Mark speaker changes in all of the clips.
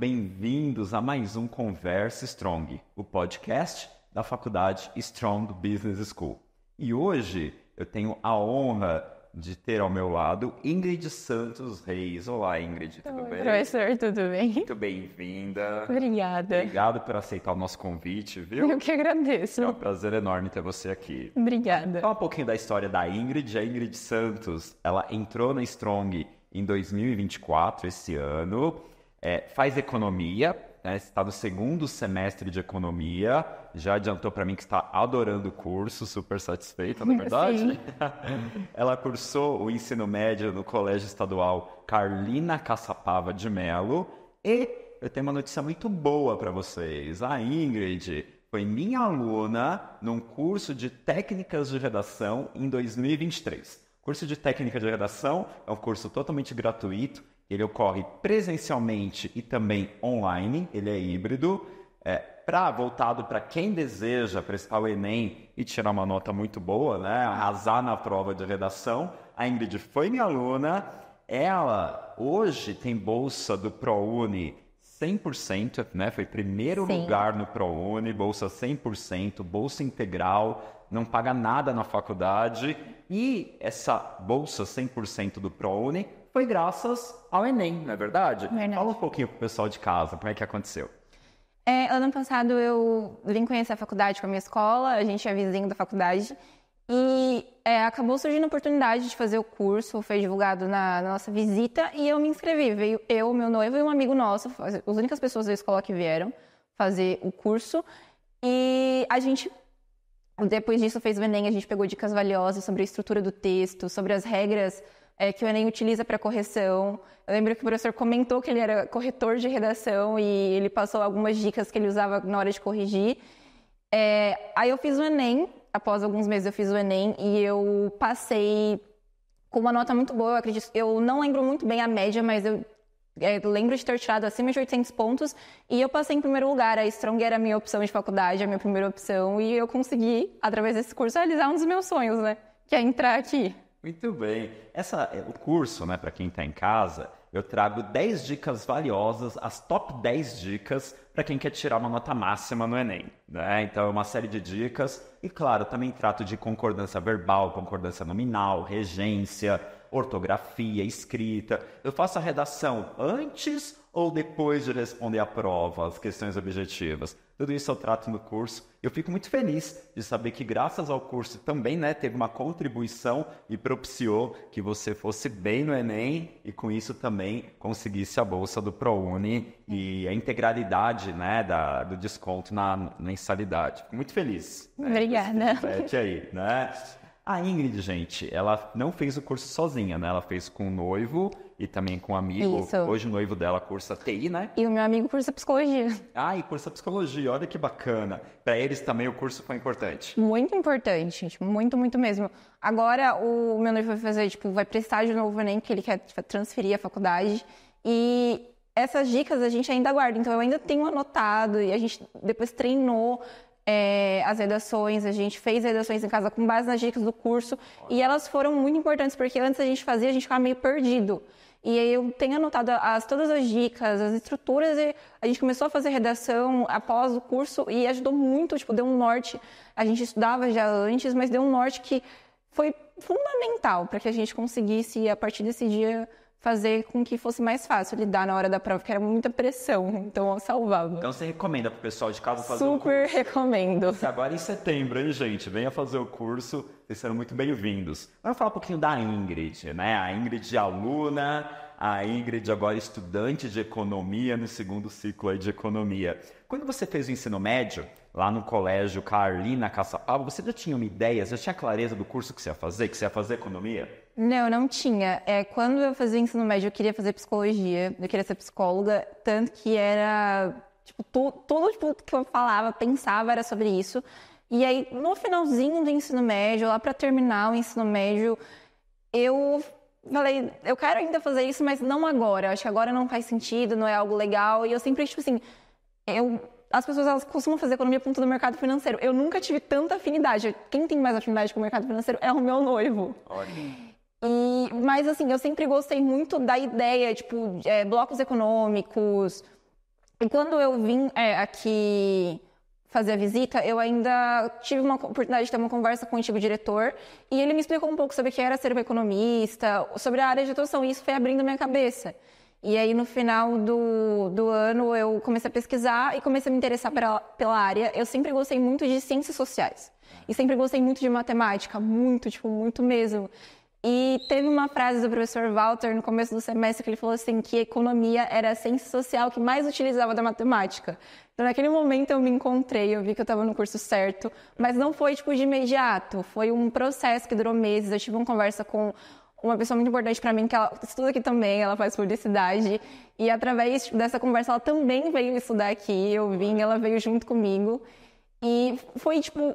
Speaker 1: bem-vindos a mais um Conversa Strong, o podcast da Faculdade Strong Business School. E hoje eu tenho a honra de ter ao meu lado Ingrid Santos Reis. Olá, Ingrid, tudo Oi, bem? professor, tudo bem? Muito bem-vinda.
Speaker 2: Obrigada.
Speaker 1: Obrigado por aceitar o nosso convite, viu? Eu
Speaker 2: que agradeço. É um
Speaker 1: prazer enorme ter você aqui.
Speaker 2: Obrigada.
Speaker 1: Fala um pouquinho da história da Ingrid. A Ingrid Santos, ela entrou na Strong em 2024, esse ano é, faz economia, né? está no segundo semestre de economia, já adiantou para mim que está adorando o curso, super satisfeita, na é verdade. Ela cursou o ensino médio no Colégio Estadual Carlina Caçapava de Melo e eu tenho uma notícia muito boa para vocês. A Ingrid foi minha aluna num curso de técnicas de redação em 2023. curso de técnica de redação é um curso totalmente gratuito ele ocorre presencialmente e também online, ele é híbrido. É, pra, voltado para quem deseja prestar o Enem e tirar uma nota muito boa, né? arrasar na prova de redação. A Ingrid foi minha aluna. Ela hoje tem bolsa do ProUni 100%, né? Foi primeiro Sim. lugar no ProUni, bolsa 100%, bolsa integral, não paga nada na faculdade. E essa bolsa 100% do ProUni foi graças ao Enem, não é verdade? verdade. Fala um pouquinho pro pessoal de casa, como é que aconteceu?
Speaker 2: É, ano passado eu vim conhecer a faculdade com a minha escola, a gente é vizinho da faculdade, e é, acabou surgindo a oportunidade de fazer o curso, foi divulgado na, na, nossa visita, e eu me inscrevi. Veio eu, meu noivo e um amigo nosso, as únicas pessoas da escola que vieram fazer o curso, e a gente depois disso fez o Enem, a gente pegou dicas valiosas sobre a estrutura do texto, sobre as regras é, que o Enem utiliza para correção. Eu lembro que o professor comentou que ele era corretor de redação e ele passou algumas dicas que ele usava na hora de corrigir. É, aí eu fiz o Enem, após alguns meses eu fiz o Enem e eu passei com uma nota muito boa, eu acredito. Eu não lembro muito bem a média, mas eu é, lembro de ter tirado acima de 800 pontos e eu passei em primeiro lugar. A Strong era a minha opção de faculdade, a minha primeira opção, e eu consegui, através desse curso, realizar um dos meus sonhos, né? Que é entrar aqui.
Speaker 1: Muito bem. Essa, é, o curso, né, para quem está em casa, eu trago 10 dicas valiosas, as top 10 dicas para quem quer tirar uma nota máxima no Enem. Né? Então, é uma série de dicas. E, claro, também trato de concordância verbal, concordância nominal, regência, ortografia, escrita. Eu faço a redação antes ou depois de responder a prova, as questões objetivas. Tudo isso eu trato no curso. Eu fico muito feliz de saber que, graças ao curso, também né, teve uma contribuição e propiciou que você fosse bem no Enem e, com isso, também conseguisse a bolsa do ProUni e a integralidade né, da, do desconto na mensalidade. Fico muito feliz.
Speaker 2: Né, Obrigada.
Speaker 1: aí, né? A Ingrid, gente, ela não fez o curso sozinha, né? Ela fez com o noivo e também com um amigo. Isso. Hoje o noivo dela cursa TI, né?
Speaker 2: E o meu amigo cursa psicologia.
Speaker 1: Ah, e cursa psicologia, olha que bacana. Para eles também o curso foi importante.
Speaker 2: Muito importante, gente, muito, muito mesmo. Agora o meu noivo vai fazer, tipo, vai prestar de novo o Enem, que ele quer tipo, transferir a faculdade. E essas dicas a gente ainda guarda, então eu ainda tenho anotado e a gente depois treinou é, as redações, a gente fez redações em casa com base nas dicas do curso e elas foram muito importantes porque antes a gente fazia, a gente ficava meio perdido. E aí eu tenho anotado as, todas as dicas, as estruturas, e a gente começou a fazer redação após o curso e ajudou muito, tipo, deu um norte. A gente estudava já antes, mas deu um norte que foi fundamental para que a gente conseguisse, a partir desse dia, fazer com que fosse mais fácil lidar na hora da prova, porque era muita pressão, então eu salvava.
Speaker 1: Então você recomenda para o pessoal de casa fazer Super o
Speaker 2: curso? Super recomendo.
Speaker 1: Agora em setembro, hein, gente? Venha fazer o curso. Vocês serão muito bem-vindos. Vamos falar um pouquinho da Ingrid, né? A Ingrid é aluna, a Ingrid agora é estudante de economia no segundo ciclo de economia. Quando você fez o ensino médio, lá no colégio Carlina Caçapava, você já tinha uma ideia, já tinha clareza do curso que você ia fazer, que você ia fazer economia?
Speaker 2: Não, não tinha. É, quando eu fazia ensino médio, eu queria fazer psicologia, eu queria ser psicóloga, tanto que era Tipo, tu, tudo tipo, que eu falava, pensava era sobre isso. E aí, no finalzinho do ensino médio, lá para terminar o ensino médio, eu falei, eu quero ainda fazer isso, mas não agora. Acho que agora não faz sentido, não é algo legal. E eu sempre, tipo assim, eu as pessoas elas costumam fazer economia ponto do mercado financeiro. Eu nunca tive tanta afinidade. Quem tem mais afinidade com o mercado financeiro é o meu noivo. Olha. E, mas assim, eu sempre gostei muito da ideia, tipo, é, blocos econômicos. E quando eu vim é, aqui fazer a visita, eu ainda tive uma oportunidade de ter uma conversa com o antigo diretor e ele me explicou um pouco sobre o que era ser um economista, sobre a área de atuação, e isso foi abrindo minha cabeça. E aí, no final do, do ano, eu comecei a pesquisar e comecei a me interessar pela, pela área. Eu sempre gostei muito de ciências sociais. E sempre gostei muito de matemática, muito, tipo, muito mesmo. E teve uma frase do professor Walter no começo do semestre que ele falou assim que economia era a ciência social que mais utilizava da matemática. Então, naquele momento eu me encontrei, eu vi que eu estava no curso certo, mas não foi tipo de imediato, foi um processo que durou meses. Eu tive uma conversa com uma pessoa muito importante para mim, que ela estuda aqui também, ela faz publicidade. E através dessa conversa, ela também veio estudar aqui. Eu vim, ela veio junto comigo. E foi, tipo,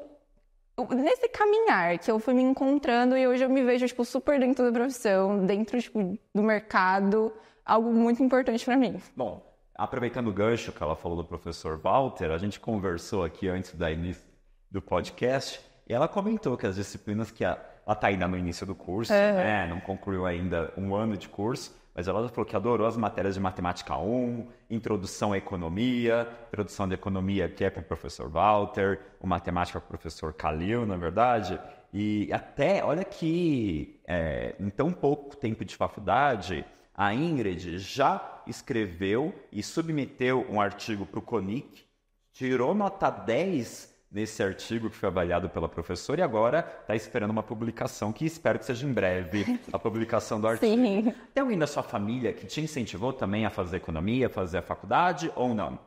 Speaker 2: nesse caminhar que eu fui me encontrando. E hoje eu me vejo, tipo, super dentro da profissão, dentro, tipo, do mercado. Algo muito importante para mim. Bom,
Speaker 1: Aproveitando o gancho que ela falou do professor Walter, a gente conversou aqui antes da início do podcast e ela comentou que as disciplinas que ela está ainda no início do curso, é. né? não concluiu ainda um ano de curso, mas ela falou que adorou as matérias de matemática 1, introdução à economia, introdução da economia que é para o professor Walter, o matemática para o professor Kalil, na é verdade. E até, olha que é, em tão pouco tempo de faculdade, a Ingrid já escreveu e submeteu um artigo para o CONIC, tirou nota 10 nesse artigo que foi avaliado pela professora e agora está esperando uma publicação que espero que seja em breve a publicação do artigo. Sim. Tem alguém da sua família que te incentivou também a fazer economia, a fazer a faculdade ou não?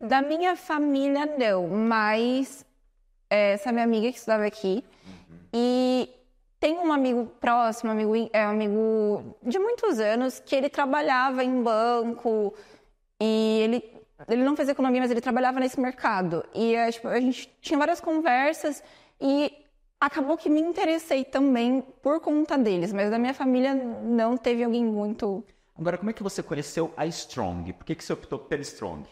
Speaker 3: Da
Speaker 2: minha família, não, mas essa minha amiga que estudava aqui uhum. e tem um amigo próximo, amigo, é, amigo de muitos anos, que ele trabalhava em banco e ele, ele não fez economia, mas ele trabalhava nesse mercado. E é, tipo, a gente tinha várias conversas e acabou que me interessei também por conta deles, mas da minha família não teve alguém muito.
Speaker 1: Agora, como é que você conheceu a Strong? Por que, que você optou pela Strong?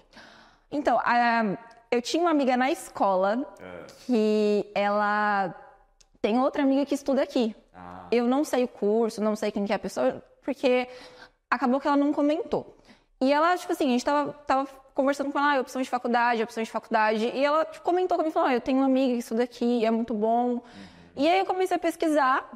Speaker 2: Então, a, eu tinha uma amiga na escola é. que ela tem outra amiga que estuda aqui. Ah. Eu não sei o curso, não sei quem que é a pessoa, porque acabou que ela não comentou. E ela, tipo assim, a gente tava, tava conversando com ela, ah, é opções de faculdade, é opções de faculdade. E ela tipo, comentou comigo, falou, ah, eu tenho uma amiga que estuda aqui, é muito bom. Uhum. E aí eu comecei a pesquisar,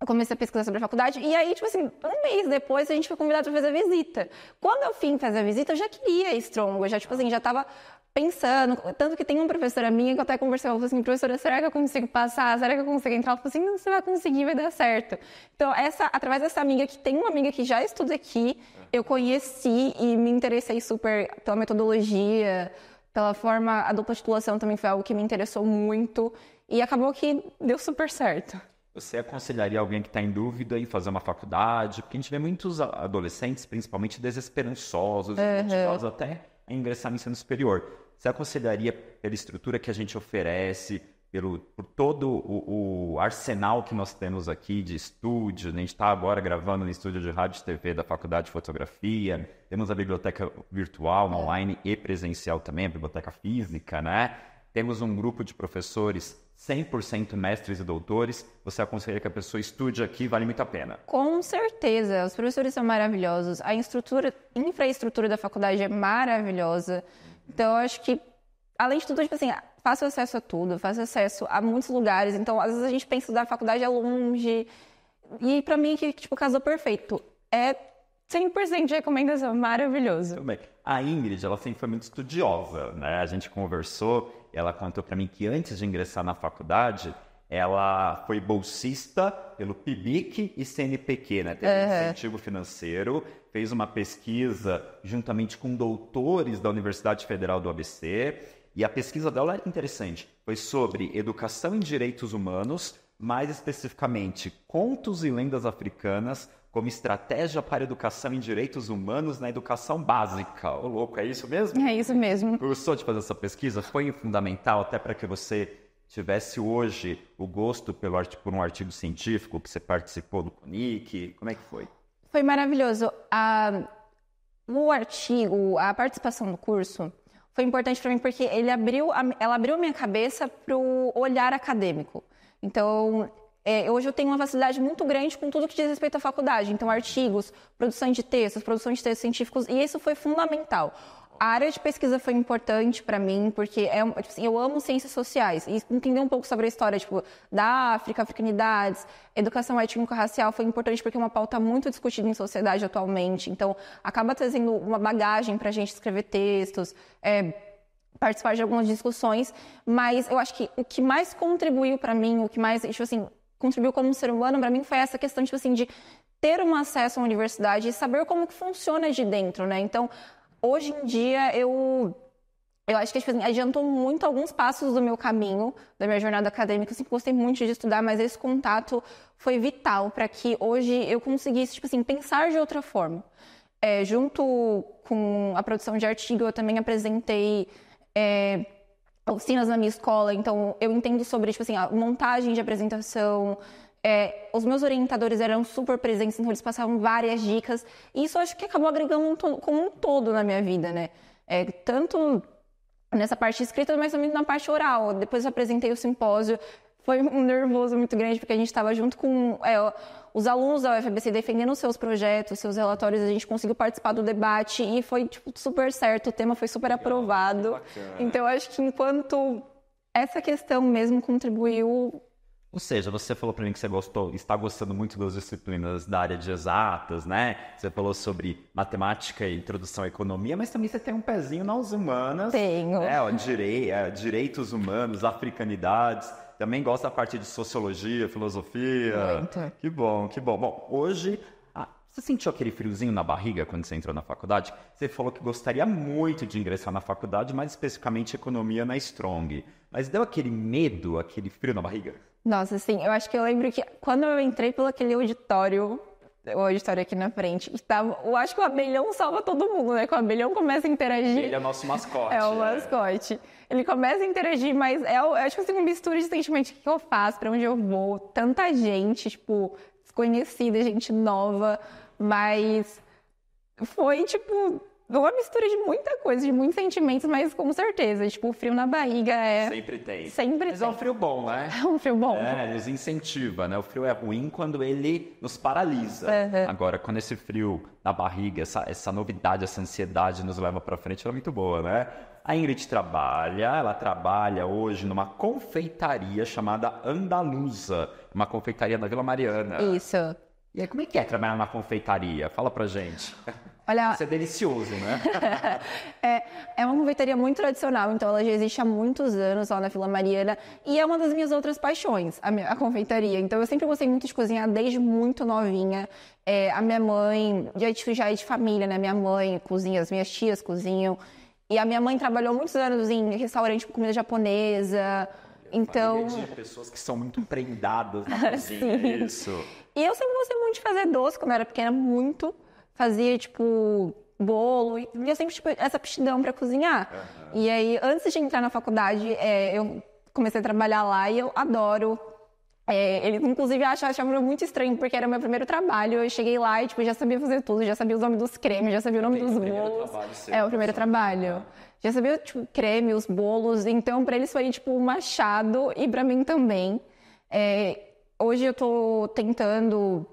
Speaker 2: eu comecei a pesquisar sobre a faculdade, e aí, tipo assim, um mês depois a gente foi convidado para fazer a visita. Quando eu fui fazer a visita, eu já queria ir Strong, eu já, tipo assim, já tava pensando. Tanto que tem uma professora minha que eu até conversei, ela falou assim, professora, será que eu consigo passar? Será que eu consigo entrar? Ela falou assim, não, você vai conseguir, vai dar certo. Então, essa, através dessa amiga, que tem uma amiga que já estuda aqui, é. eu conheci e me interessei super pela metodologia, pela forma, a dupla titulação também foi algo que me interessou muito e acabou que deu super certo.
Speaker 1: Você aconselharia alguém que está em dúvida em fazer uma faculdade? Porque a gente vê muitos adolescentes, principalmente desesperançosos, uhum. até em é ingressar no ensino superior. Você aconselharia pela estrutura que a gente oferece, pelo, por todo o, o arsenal que nós temos aqui de estúdio, a gente está agora gravando no estúdio de rádio e TV da Faculdade de Fotografia, temos a biblioteca virtual, online e presencial também, a biblioteca física, né? Temos um grupo de professores 100% mestres e doutores. Você aconselha que a pessoa estude aqui, vale muito a pena.
Speaker 2: Com certeza, os professores são maravilhosos. A infraestrutura da faculdade é maravilhosa. Então, eu acho que, além de tudo, tipo assim, fácil acesso a tudo, faço acesso a muitos lugares. Então, às vezes a gente pensa da faculdade é longe. E para mim, que tipo, casou perfeito. É 100% de recomendação, maravilhoso.
Speaker 1: A Ingrid, ela sempre foi muito estudiosa, né? A gente conversou ela contou para mim que antes de ingressar na faculdade, ela foi bolsista pelo PIBIC e CNPq, né? Teve uhum. incentivo financeiro, fez uma pesquisa juntamente com doutores da Universidade Federal do ABC. E a pesquisa dela era interessante. Foi sobre educação em direitos humanos, mais especificamente contos e lendas africanas como estratégia para educação em direitos humanos na educação básica. Ô, louco, é isso mesmo?
Speaker 2: É isso mesmo.
Speaker 1: Gostou de fazer essa pesquisa? Foi fundamental até para que você tivesse hoje o gosto pelo por um artigo científico que você participou do CONIC? Como é que foi?
Speaker 2: Foi maravilhoso. o artigo, a participação do curso foi importante para mim porque ele abriu, ela abriu minha cabeça para o olhar acadêmico. Então, é, hoje eu tenho uma facilidade muito grande com tudo que diz respeito à faculdade. Então, artigos, produção de textos, produção de textos científicos, e isso foi fundamental. A área de pesquisa foi importante para mim, porque é, tipo assim, eu amo ciências sociais. E entender um pouco sobre a história tipo, da África, africanidades, educação étnico-racial foi importante porque é uma pauta muito discutida em sociedade atualmente. Então, acaba trazendo uma bagagem para a gente escrever textos, é, participar de algumas discussões. Mas eu acho que o que mais contribuiu para mim, o que mais, tipo assim, contribuiu como um ser humano para mim foi essa questão tipo assim de ter um acesso à universidade e saber como que funciona de dentro, né? Então, hoje em dia eu eu acho que tipo, assim, adiantou muito alguns passos do meu caminho, da minha jornada acadêmica. Eu sempre gostei muito de estudar, mas esse contato foi vital para que hoje eu conseguisse, tipo assim, pensar de outra forma. É, junto com a produção de artigo, eu também apresentei é, oficinas na minha escola, então eu entendo sobre, tipo assim, a montagem de apresentação. É, os meus orientadores eram super presentes, então eles passavam várias dicas. E isso acho que acabou agregando um como um todo na minha vida, né? É, tanto nessa parte escrita, mas também na parte oral. Depois apresentei o simpósio, foi um nervoso muito grande, porque a gente estava junto com é, os alunos da UFBC defendendo seus projetos, seus relatórios, a gente conseguiu participar do debate e foi tipo, super certo, o tema foi super aprovado. Então, acho que enquanto essa questão mesmo contribuiu
Speaker 1: ou seja, você falou para mim que você gostou, está gostando muito das disciplinas da área de exatas, né? Você falou sobre matemática e introdução à economia, mas também você tem um pezinho nas humanas.
Speaker 2: Tenho. É
Speaker 1: Ó, direi, é, direitos humanos, africanidades. Também gosta da parte de sociologia, filosofia. Muito. Que bom, que bom. Bom, hoje. Ah, você sentiu aquele friozinho na barriga quando você entrou na faculdade? Você falou que gostaria muito de ingressar na faculdade, mais especificamente economia na Strong. Mas deu aquele medo, aquele frio na barriga?
Speaker 2: Nossa, sim. Eu acho que eu lembro que quando eu entrei pelo aquele auditório o auditório aqui na frente. E tava, tá, eu acho que o abelhão salva todo mundo, né? Que o abelhão começa a interagir. Ele é o nosso mascote. é o é. mascote. É. Ele começa a interagir, mas é, eu acho que assim, uma mistura de sentimentos. O que eu faço? Pra onde eu vou? Tanta gente, tipo, desconhecida, gente nova, mas foi, tipo, uma mistura de muita coisa, de muitos sentimentos, mas com certeza, tipo, o frio na barriga é...
Speaker 1: Sempre tem. Sempre mas tem. é um frio bom, né? É um frio bom. É, nos incentiva, né? O frio é ruim quando ele nos paralisa. Agora, quando esse frio na barriga, essa, essa novidade, essa ansiedade nos leva para frente, ela é muito boa, né? A Ingrid trabalha, ela trabalha hoje numa confeitaria chamada Andaluza, uma confeitaria da Vila Mariana. Isso. E aí, como é que é trabalhar numa confeitaria? Fala pra gente. Olha, Isso é delicioso, né?
Speaker 2: é, é uma confeitaria muito tradicional, então ela já existe há muitos anos lá na Vila Mariana e é uma das minhas outras paixões, a, minha, a confeitaria. Então eu sempre gostei muito de cozinhar desde muito novinha. É, a minha mãe, já, é já é de família, né? Minha mãe cozinha, as minhas tias cozinham. E a minha mãe trabalhou muitos anos em restaurante com comida japonesa. Então. De
Speaker 1: pessoas que são muito prendadas na cozinha. É Sim. Isso.
Speaker 2: E eu sempre gostei muito de fazer doce quando eu era pequena, muito fazia, tipo, bolo. E eu sempre tipo, essa aptidão para cozinhar. Uhum. E aí, antes de entrar na faculdade, é, eu comecei a trabalhar lá e eu adoro. É, eles, inclusive, achavam achava muito estranho, porque era o meu primeiro trabalho. Eu cheguei lá e, tipo, já sabia fazer tudo. Já sabia os nomes dos cremes, já sabia o nome dos bolos. É, o primeiro trabalho. Já sabia, tipo, creme, os bolos. Então, para eles foi, tipo, um machado. E para mim também. É, hoje eu tô tentando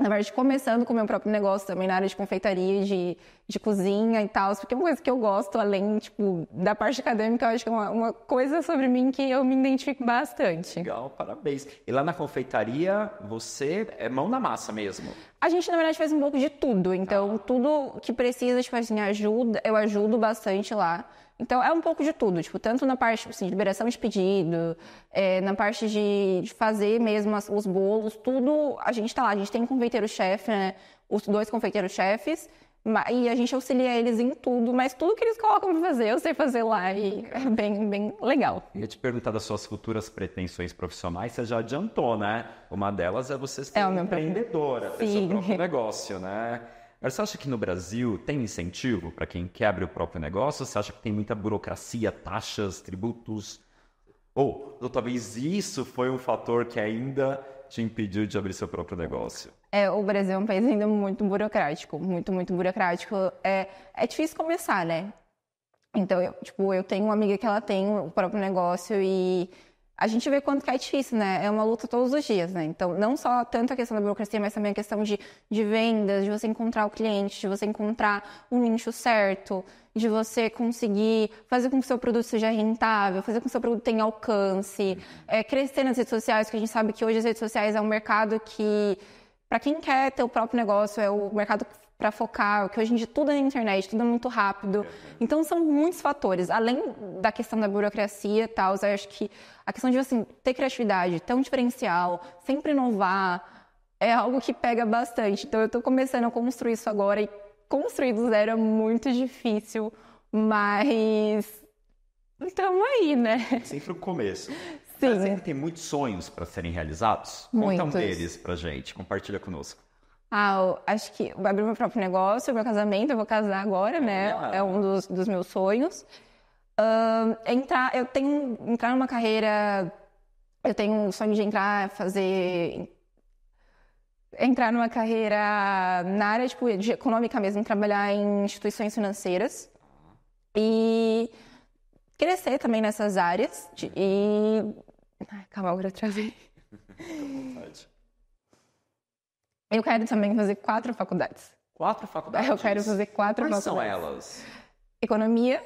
Speaker 2: na verdade, começando com o meu próprio negócio também na área de confeitaria, de, de cozinha e tal, porque é uma coisa que eu gosto, além, tipo, da parte acadêmica, eu acho que é uma, uma coisa sobre mim que eu me identifico bastante. Legal, parabéns.
Speaker 1: E lá na confeitaria, você é mão na massa mesmo?
Speaker 2: A gente, na verdade, faz um pouco de tudo. Então, ah. tudo que precisa, tipo assim, ajuda, eu ajudo bastante lá. Então é um pouco de tudo, tipo, tanto na parte tipo assim, de liberação de pedido, é, na parte de, de fazer mesmo as, os bolos, tudo a gente está lá, a gente tem um confeiteiro-chefe, né? Os dois confeiteiros-chefes, e a gente auxilia eles em tudo, mas tudo que eles colocam para fazer, eu sei fazer lá e é bem, bem legal.
Speaker 1: Eu ia te perguntar das suas futuras pretensões profissionais, você já adiantou, né? Uma delas é você é ser é empreendedora, ter seu próprio negócio, né? Mas você acha que no Brasil tem incentivo para quem quer abrir o próprio negócio? Você acha que tem muita burocracia, taxas, tributos? Ou, ou talvez isso foi um fator que ainda te impediu de abrir seu próprio negócio?
Speaker 2: É, o Brasil é um país ainda muito burocrático, muito, muito burocrático. É, é difícil começar, né? Então, eu, tipo, eu tenho uma amiga que ela tem o próprio negócio e a gente vê quanto que é difícil, né? É uma luta todos os dias, né? Então, não só tanto a questão da burocracia, mas também a questão de, de vendas, de você encontrar o cliente, de você encontrar o nicho certo, de você conseguir fazer com que o seu produto seja rentável, fazer com que o seu produto tenha alcance, uhum. é, crescer nas redes sociais, porque a gente sabe que hoje as redes sociais é um mercado que, para quem quer ter o próprio negócio, é o mercado para focar, que hoje em dia tudo é na internet, tudo é muito rápido. Então são muitos fatores, além da questão da burocracia e tal, eu acho que a questão de assim, ter criatividade, ter um diferencial, sempre inovar, é algo que pega bastante. Então eu estou começando a construir isso agora e construir do zero é muito difícil, mas estamos aí, né?
Speaker 1: Sempre o começo. Sim. Mas ainda tem muitos sonhos para serem realizados. Muitos. Conta um deles pra gente, compartilha conosco.
Speaker 2: Ah, acho que vou abrir meu próprio negócio, meu casamento, eu vou casar agora, é né? É um dos, dos meus sonhos. Uh, entrar, eu tenho entrar numa carreira, eu tenho um sonho de entrar, fazer entrar numa carreira na área tipo, de econômica mesmo, trabalhar em instituições financeiras e crescer também nessas áreas de, e Ai, calma, agora travei. Eu quero também fazer quatro faculdades.
Speaker 1: Quatro faculdades? Eu quero fazer quatro Quais faculdades. Quais são elas?
Speaker 2: Economia,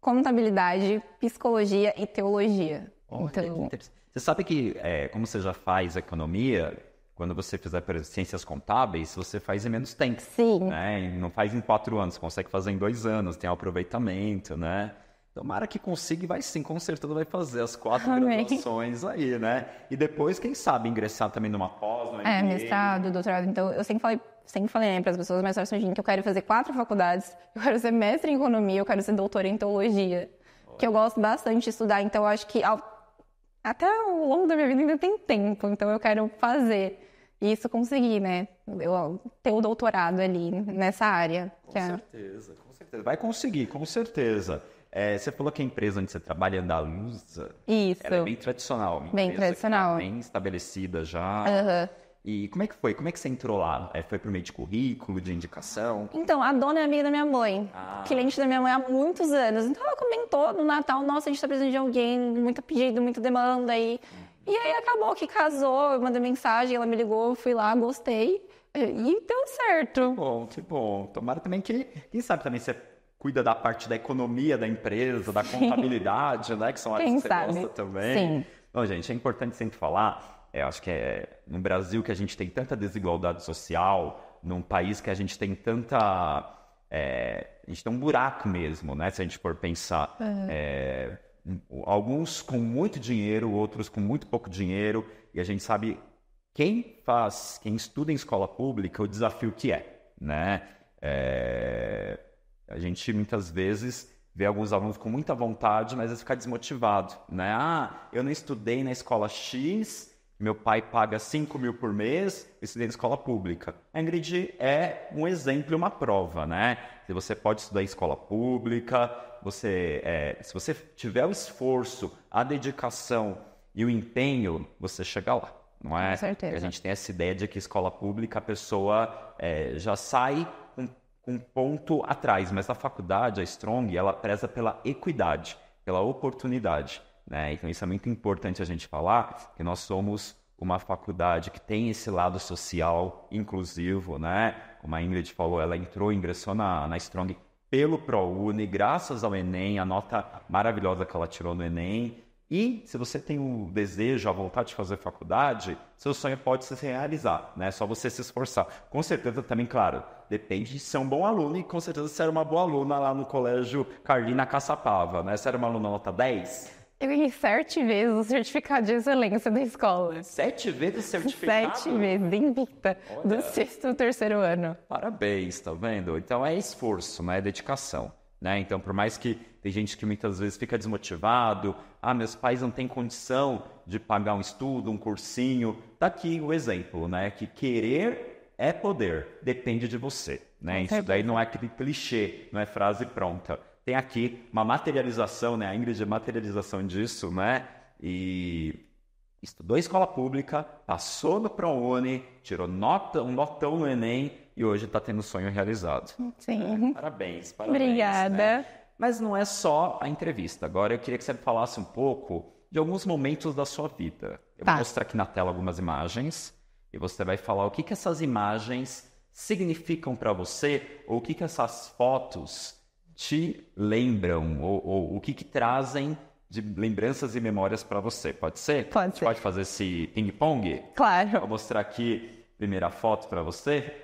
Speaker 2: contabilidade, psicologia e teologia. Olha, então...
Speaker 1: Você sabe que, é, como você já faz economia, quando você fizer ciências contábeis, você faz em menos tempo. Sim. Né? Não faz em quatro anos, consegue fazer em dois anos, tem aproveitamento, né? Tomara que consiga e vai sim, com certeza vai fazer as quatro Amém. graduações aí, né? E depois, quem sabe, ingressar também numa pós, numa É, mestrado,
Speaker 2: doutorado. Então, eu sempre falei, sempre falei né, para as pessoas, mas imagina que eu quero fazer quatro faculdades, eu quero ser mestre em economia, eu quero ser doutora em teologia, Olha. que eu gosto bastante de estudar. Então, eu acho que ao, até ao longo da minha vida ainda tem tempo, então eu quero fazer. isso conseguir, né? Eu ter o doutorado ali nessa área. Com é
Speaker 1: certeza, é... com certeza. Vai conseguir, com certeza. É, você falou que a empresa onde você trabalha é da Lusa. Isso. Ela é bem tradicional. Uma bem tá tradicional. Tá bem estabelecida já. Aham. Uhum. E como é que foi? Como é que você entrou lá? É, foi por meio de currículo, de indicação?
Speaker 2: Então, a dona é amiga da minha mãe, ah. cliente da minha mãe há muitos anos. Então, ela comentou no Natal, nossa, a gente está precisando de alguém, muito pedido, muita demanda aí. E... e aí acabou que casou, eu mandei mensagem, ela me ligou, fui lá, gostei. E deu certo. Que bom, que
Speaker 1: bom. Tomara também que, quem sabe também você cuida da parte da economia da empresa, da contabilidade, né? Que são áreas que você sabe? gosta também. Sim. Bom, gente, é importante sempre falar. eu é, acho que é no Brasil que a gente tem tanta desigualdade social, num país que a gente tem tanta. É, a gente tem um buraco mesmo, né? Se a gente for pensar. Uhum. É, é alguns com muito dinheiro, outros com muito pouco dinheiro, e a gente sabe quem faz, quem estuda em escola pública, o desafio que é, né? É, a gente muitas vezes vê alguns alunos com muita vontade, mas eles é ficam desmotivados, né? Ah, eu não estudei na escola X, meu pai paga 5 mil por mês, eu estudei na escola pública. A Ingrid é um exemplo e uma prova, né? Você pode estudar em escola pública, você, é, se você tiver o esforço, a dedicação e o empenho, você chega lá, não é? Com certeza. a gente tem essa ideia de que escola pública a pessoa é, já sai com um ponto atrás, mas a faculdade, a Strong, ela preza pela equidade, pela oportunidade. Né? Então, isso é muito importante a gente falar, que nós somos uma faculdade que tem esse lado social inclusivo, né? Como a Ingrid falou, ela entrou, ingressou na, na Strong pelo ProUni, graças ao Enem, a nota maravilhosa que ela tirou no Enem, e se você tem o desejo, a vontade de fazer faculdade, seu sonho pode se realizar, né? só você se esforçar. Com certeza também, claro, depende de ser um bom aluno e com certeza ser uma boa aluna lá no colégio Carlina Caçapava, né? Você era uma aluna nota 10?
Speaker 2: Eu ganhei sete vezes o certificado de excelência da escola. Sete
Speaker 1: vezes certificado? Sete
Speaker 2: vezes, invicta, Olha. do sexto ao terceiro ano.
Speaker 1: Parabéns, tá vendo? Então é esforço, né? É dedicação. Né? Então, por mais que tem gente que muitas vezes fica desmotivado, ah, meus pais não têm condição de pagar um estudo, um cursinho. Tá aqui o exemplo, né? Que querer é poder, depende de você, né? Isso daí não é aquele clichê, não é frase pronta. Tem aqui uma materialização, né? A Ingrid, é materialização disso, né? E estudou escola pública, passou no ProUni, tirou nota, um notão no Enem e hoje está tendo o sonho realizado. Sim. Parabéns, parabéns. Né? Obrigada. Né? Mas não é só a entrevista. Agora eu queria que você falasse um pouco de alguns momentos da sua vida. Eu tá. vou mostrar aqui na tela algumas imagens e você vai falar o que, que essas imagens significam para você ou o que, que essas fotos te lembram ou, ou o que, que trazem de lembranças e memórias para você. Pode ser? Pode ser. Pode fazer esse ping-pong? Claro. Vou mostrar aqui a primeira foto para você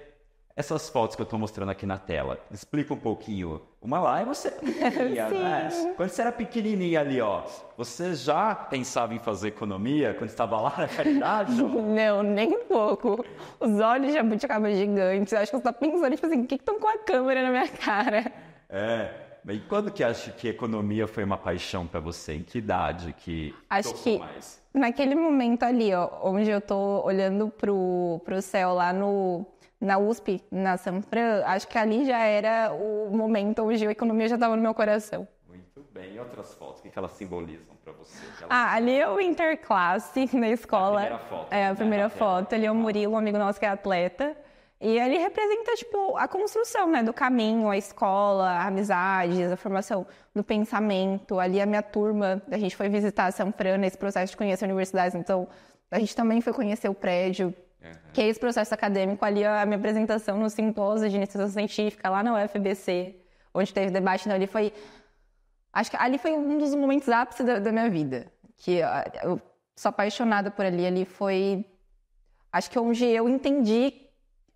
Speaker 1: essas fotos que eu estou mostrando aqui na tela, explica um pouquinho. Uma lá e é você né? Quando você era pequenininha ali, ó, você já pensava em fazer economia quando estava lá na caridade?
Speaker 2: Não, nem um pouco. Os olhos já buticavam gigantes. Eu acho que eu só pensando, tipo assim, o que estão com a câmera na minha cara?
Speaker 1: É, e quando que acha que economia foi uma paixão para você? Em que idade que
Speaker 2: Acho que mais? naquele momento ali, ó, onde eu tô olhando pro, pro céu lá no na USP, na Sanfran, acho que ali já era o momento onde a economia já estava no meu coração.
Speaker 1: Muito bem. E outras fotos, o que, que elas simbolizam para você?
Speaker 2: Ah, ali é o interclasse na escola. É a primeira foto. É, a né? primeira né? foto. Ali é o Murilo, um amigo nosso que é atleta. E ele representa, tipo, a construção, né, do caminho, a escola, a amizades, a formação do pensamento. Ali a minha turma, a gente foi visitar a Sanfran nesse processo de conhecer universidades, então a gente também foi conhecer o prédio, Uhum. Que é esse processo acadêmico ali, a minha apresentação no simpósio de iniciação científica lá na UFBC, onde teve debate, então, ali foi... Acho que ali foi um dos momentos ápice da, da minha vida, que eu sou apaixonada por ali, ali foi... Acho que onde eu entendi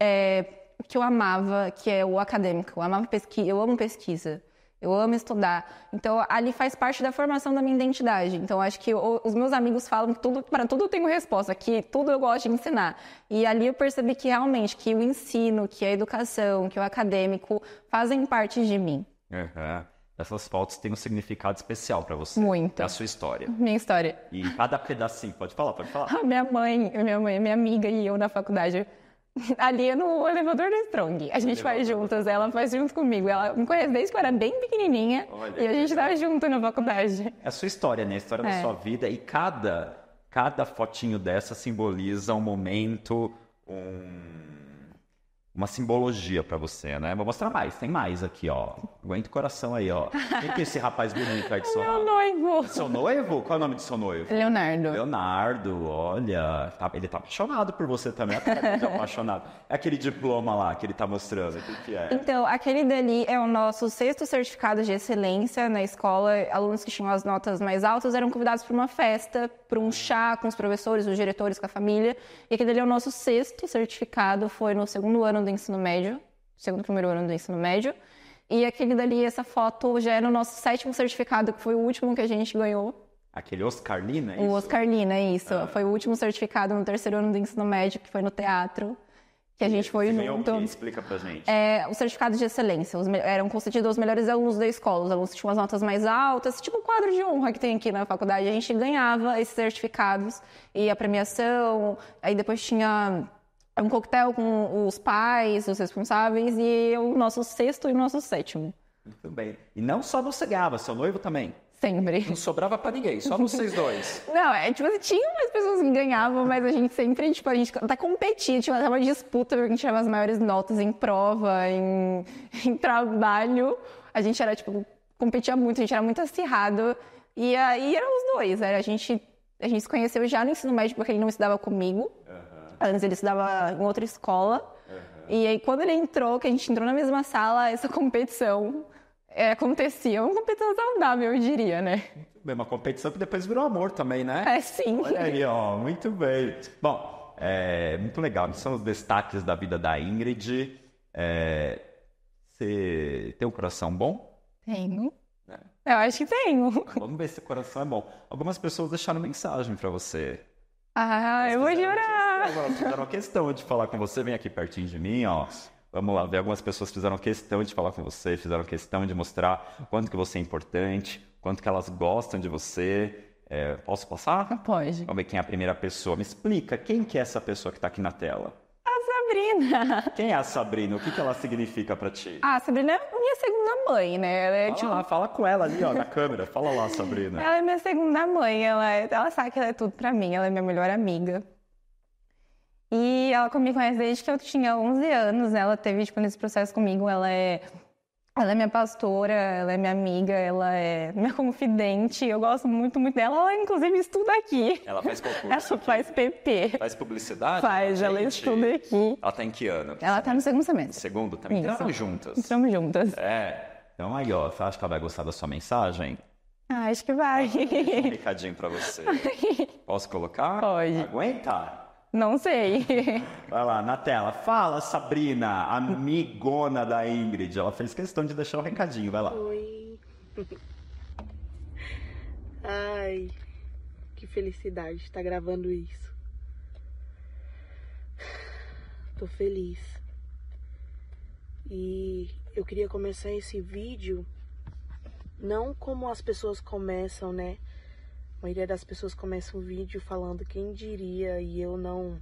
Speaker 2: é, que eu amava, que é o acadêmico, eu amava pesquisa, eu amo pesquisa. Eu amo estudar. Então, ali faz parte da formação da minha identidade. Então, acho que os meus amigos falam que tudo, para tudo eu tenho resposta, que tudo eu gosto de ensinar. E ali eu percebi que realmente que o ensino, que a educação, que o acadêmico fazem parte de mim.
Speaker 1: Uhum. Essas fotos têm um significado especial para você. Muito. É a sua história.
Speaker 2: Minha história.
Speaker 1: E cada pedacinho, pode falar, pode falar.
Speaker 2: minha mãe, minha mãe, minha amiga e eu na faculdade ali no elevador da Strong. A gente faz juntas, ela faz junto comigo. Ela me conhece desde que eu era bem pequenininha Olha, e a gente tava junto na faculdade.
Speaker 1: É a sua história, né? A história é. da sua vida e cada, cada fotinho dessa simboliza um momento, um uma simbologia para você, né? Vou mostrar mais, tem mais aqui, ó. Aguenta o coração aí, ó. Quem que é esse rapaz bonito aí de Sorrado? Meu noivo. Seu noivo? Qual é o nome do seu noivo? Leonardo. Leonardo, olha. Tá, ele tá apaixonado por você também, tá apaixonado. É aquele diploma lá que ele tá mostrando, o que, que é?
Speaker 2: Então, aquele dali é o nosso sexto certificado de excelência na escola. Alunos que tinham as notas mais altas eram convidados para uma festa, para um chá com os professores, os diretores, com a família. E aquele dali é o nosso sexto certificado, foi no segundo ano do ensino médio, segundo e primeiro ano do ensino médio. E aquele dali, essa foto, já era o nosso sétimo certificado, que foi o último que a gente ganhou.
Speaker 1: Aquele Oscar Lina, é isso? O Oscar
Speaker 2: Lina, é isso. Ah. Foi o último certificado no terceiro ano do ensino médio, que foi no teatro, que a gente foi Você junto. Ganhou o que? Explica pra gente. É, o certificado de excelência. Os, eram concedidos aos melhores alunos da escola. Os alunos que tinham as notas mais altas, tipo um quadro de honra que tem aqui na faculdade. A gente ganhava esses certificados e a premiação. Aí depois tinha é um coquetel com os pais, os responsáveis e o nosso sexto e o nosso sétimo.
Speaker 1: Muito bem. E não só você ganhava, seu noivo também? Sempre. Não sobrava para ninguém, só vocês dois.
Speaker 2: não, é tipo, assim, tinha umas pessoas que ganhavam, mas a gente sempre, tipo, a gente até competia, tinha até uma disputa, porque a gente tirava as maiores notas em prova, em, em trabalho. A gente era, tipo, competia muito, a gente era muito acirrado. E aí eram os dois, era, a gente a gente se conheceu já no ensino médio porque ele não estudava comigo. Uhum. Antes ele estudava em outra escola. Uhum. E aí, quando ele entrou, que a gente entrou na mesma sala, essa competição é, acontecia. Uma competição saudável, eu diria, né?
Speaker 1: Bem, uma competição que depois virou amor também, né? É,
Speaker 4: sim. Olha aí,
Speaker 1: ó, muito bem. Bom, é, muito legal. São os destaques da vida da Ingrid. É, você tem um coração bom?
Speaker 2: Tenho. É. Eu acho que tenho. Então, vamos
Speaker 1: ver se o coração é bom. Algumas pessoas deixaram mensagem para você.
Speaker 2: Ah, eu vou jurar
Speaker 1: algumas fizeram questão de falar com você, vem aqui pertinho de mim, ó. Vamos lá, ver algumas pessoas fizeram questão de falar com você, fizeram questão de mostrar quanto que você é importante, quanto que elas gostam de você. É, posso passar? Pode. Vamos ver quem é a primeira pessoa. Me explica, quem que é essa pessoa que está aqui na tela?
Speaker 2: a Sabrina.
Speaker 1: Quem é a Sabrina? O que, que ela significa para ti?
Speaker 2: Ah, a Sabrina é minha segunda mãe, né? Ela é, fala tipo... lá, fala com ela ali, ó, na
Speaker 1: câmera. Fala lá, Sabrina.
Speaker 4: Ela
Speaker 2: é minha segunda mãe. Ela, é, ela sabe que ela é tudo para mim. Ela é minha melhor amiga. E ela me conhece desde que eu tinha 11 anos. Né? Ela teve, tipo, nesse processo comigo, ela é ela é minha pastora, ela é minha amiga, ela é minha confidente. Eu gosto muito, muito dela. Ela, inclusive, estuda aqui.
Speaker 4: Ela faz concurso. Ela
Speaker 2: só faz PP.
Speaker 4: Faz
Speaker 1: publicidade? Faz, ela gente. estuda aqui. Ela tá em que ano?
Speaker 2: Ela tá no segundo semestre.
Speaker 1: Segundo? Também Isso. entramos juntas. Entramos juntas. É. Então, aí, ó, você acha que ela vai gostar da sua mensagem?
Speaker 2: Ah, acho que vai. um
Speaker 1: recadinho pra você. Posso colocar? Pode. Aguenta. Não sei. Vai lá, na tela. Fala, Sabrina, amigona da Ingrid. Ela fez questão de deixar o um recadinho, vai lá.
Speaker 4: Oi. Ai, que felicidade estar tá gravando isso. Tô feliz. E eu queria começar esse vídeo não como as pessoas começam, né? A maioria das pessoas começa um vídeo falando quem diria e eu não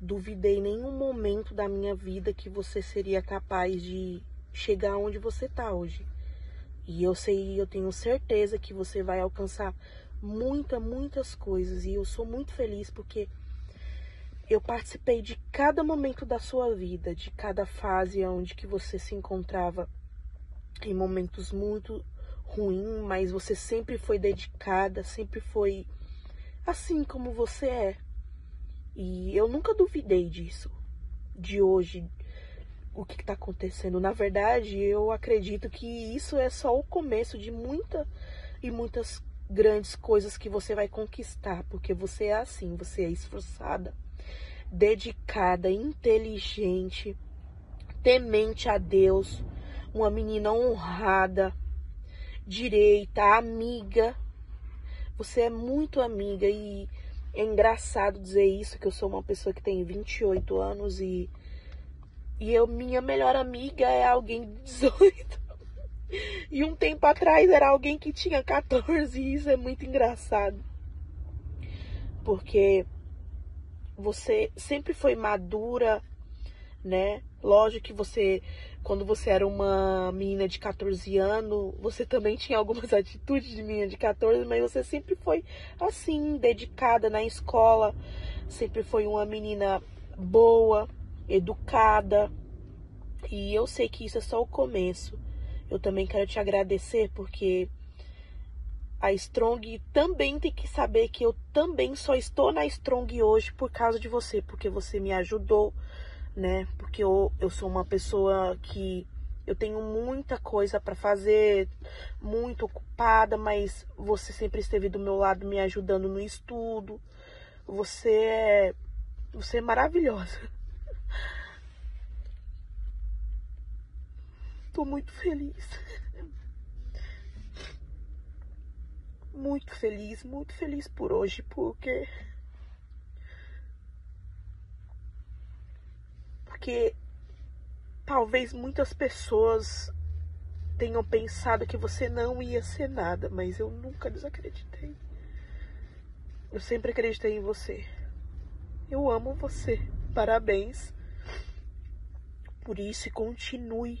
Speaker 4: duvidei nenhum momento da minha vida que você seria capaz de chegar onde você está hoje. E eu sei, eu tenho certeza que você vai alcançar muita, muitas coisas. E eu sou muito feliz porque eu participei de cada momento da sua vida, de cada fase onde que você se encontrava em momentos muito ruim, mas você sempre foi dedicada, sempre foi assim como você é. E eu nunca duvidei disso, de hoje, o que está acontecendo. Na verdade, eu acredito que isso é só o começo de muita e muitas grandes coisas que você vai conquistar, porque você é assim, você é esforçada, dedicada, inteligente, temente a Deus, uma menina honrada, direita, amiga. Você é muito amiga e é engraçado dizer isso, que eu sou uma pessoa que tem 28 anos e e eu minha melhor amiga é alguém de 18. e um tempo atrás era alguém que tinha 14 e isso é muito engraçado. Porque você sempre foi madura, né? Lógico que você quando você era uma menina de 14 anos, você também tinha algumas atitudes de menina de 14, mas você sempre foi assim, dedicada na escola, sempre foi uma menina boa, educada. E eu sei que isso é só o começo. Eu também quero te agradecer porque a Strong também tem que saber que eu também só estou na Strong hoje por causa de você, porque você me ajudou, né? Porque eu, eu sou uma pessoa que eu tenho muita coisa para fazer, muito ocupada, mas você sempre esteve do meu lado me ajudando no estudo. Você é você é maravilhosa. Tô muito feliz. Muito feliz, muito feliz por hoje, porque porque talvez muitas pessoas tenham pensado que você não ia ser nada, mas eu nunca desacreditei. Eu sempre acreditei em você. Eu amo você. Parabéns por isso e continue.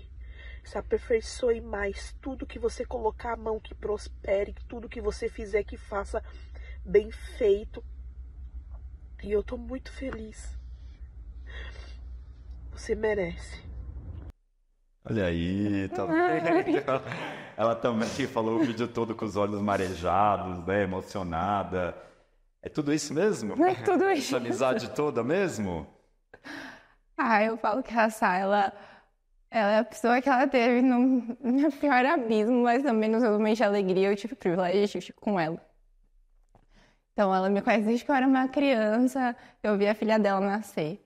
Speaker 4: Se aperfeiçoe mais. Tudo que você colocar a mão que prospere, tudo que você fizer que faça bem feito. E eu tô muito feliz você merece.
Speaker 1: Olha aí, tá... ela também falou o vídeo todo com os olhos marejados, né, emocionada. É tudo isso mesmo? É tudo isso. Essa amizade toda mesmo?
Speaker 2: Ah, eu falo que a Sá, ela, ela é a pessoa que ela teve no, no pior abismo, mas também nos momentos de alegria eu tive o privilégio de estar com ela. Então, ela me conhece desde que eu era uma criança, eu vi a filha dela nascer.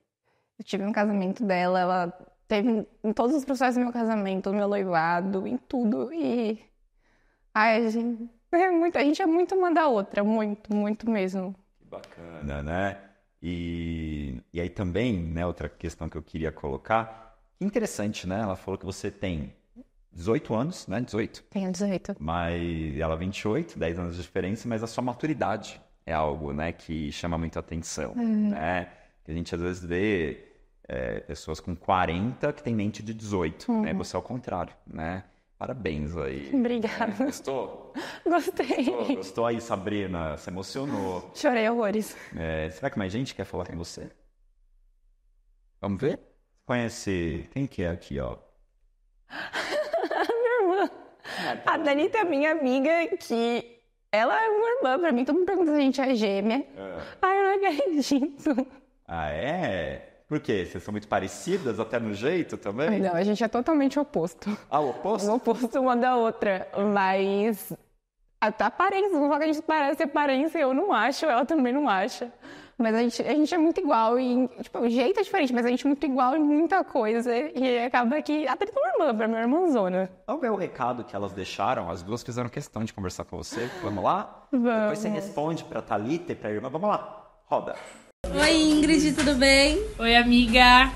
Speaker 2: Eu tive um casamento dela, ela teve em todos os processos do meu casamento, do meu noivado, em tudo. E. Ai, a gente é muito, a gente é muito uma da outra, muito, muito mesmo.
Speaker 1: Que bacana, né? E, e aí também, né, outra questão que eu queria colocar. Interessante, né? Ela falou que você tem 18 anos, né? 18. Tenho 18. Mas ela 28, 10 anos de diferença, mas a sua maturidade é algo, né, que chama muito atenção, uhum. né? a gente às vezes vê é, pessoas com 40 que têm mente de 18, né? uhum. né? Você é o contrário, né? Parabéns aí.
Speaker 2: Obrigada. É,
Speaker 1: gostou?
Speaker 2: Gostei. Gostou, gostou
Speaker 1: aí, Sabrina? Se emocionou.
Speaker 2: Chorei horrores.
Speaker 1: É, será que mais gente quer falar com você? Vamos ver? Conhece. Quem que é aqui, ó?
Speaker 2: minha irmã. Ah, tá. A Danita tá é minha amiga que ela é uma irmã pra mim. Todo mundo pergunta se a gente é gêmea. É. Ah. Ai, ah, eu não acredito.
Speaker 1: Ah, é? Por quê? Vocês são muito parecidas até no jeito também? Não, a
Speaker 2: gente é totalmente oposto. Ah, o oposto? O oposto uma da outra, mas até aparência, só que a gente parece aparência, eu não acho, ela também não acha. Mas a gente, a gente é muito igual e, tipo, o jeito é diferente, mas a gente é muito igual em muita coisa e acaba que... Até uma irmã, pra minha irmãzona.
Speaker 1: Qual é o recado que elas deixaram? As duas fizeram questão de conversar com você. Vamos lá?
Speaker 2: Vamos. Depois você responde
Speaker 1: pra Thalita e pra irmã. Vamos lá, roda.
Speaker 2: Oi Ingrid, tudo bem? Oi amiga.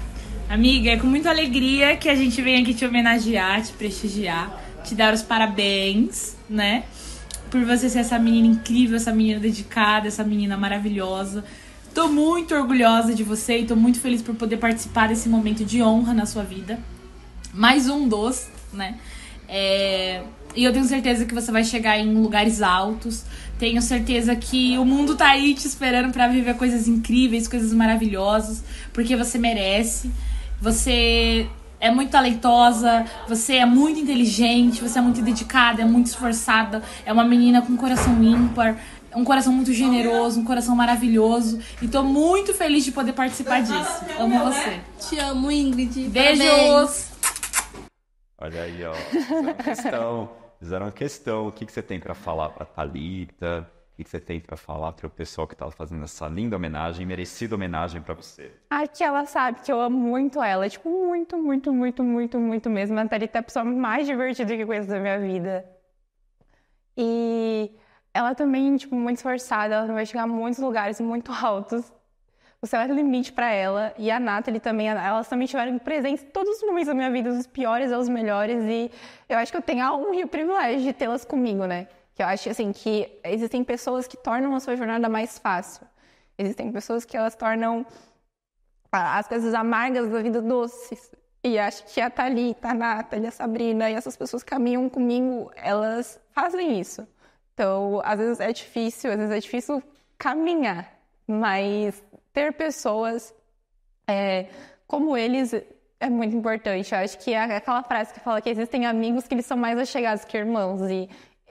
Speaker 2: Amiga, é com muita alegria que a gente vem aqui te homenagear, te prestigiar, te dar os parabéns, né? Por você ser essa menina incrível, essa menina dedicada, essa menina maravilhosa. Tô muito orgulhosa de você e tô muito feliz por poder participar desse momento de honra na sua vida. Mais um dos, né? É... E eu tenho certeza que você vai chegar em lugares altos. Tenho certeza que o mundo tá aí te esperando para viver coisas incríveis, coisas maravilhosas, porque você merece. Você é muito talentosa, você é muito inteligente, você é muito dedicada, é muito esforçada, é uma menina com um coração ímpar, um coração muito generoso, um coração maravilhoso. E tô muito feliz
Speaker 3: de poder participar disso. Amo você. Né? Te amo, Ingrid. Beijos!
Speaker 1: Parabéns. Olha aí, ó. Questão fizeram a questão, o que, que você tem para falar para Talita, o que, que você tem para falar para o pessoal que estava tá fazendo essa linda homenagem, merecida homenagem para você.
Speaker 2: Ai, que ela sabe que eu amo muito ela, tipo, muito, muito, muito, muito, muito mesmo. A Thalita é a pessoa mais divertida que eu conheço da minha vida. E ela também, tipo, muito esforçada, ela vai chegar a muitos lugares muito altos o céu era é o limite para ela e a Nathalie também, elas também estiveram presentes todos os momentos da minha vida, os piores aos melhores e eu acho que eu tenho a honra e o privilégio de tê-las comigo, né? Que eu acho assim que existem pessoas que tornam a sua jornada mais fácil. Existem pessoas que elas tornam as coisas amargas da vida doces. E acho que a Thalita, a Nathalie, a Sabrina e essas pessoas que caminham comigo, elas fazem isso. Então, às vezes é difícil, às vezes é difícil caminhar, mas ter pessoas é, como eles é muito importante. Eu acho que é aquela frase que fala que existem amigos que eles são mais achegados que irmãos. E,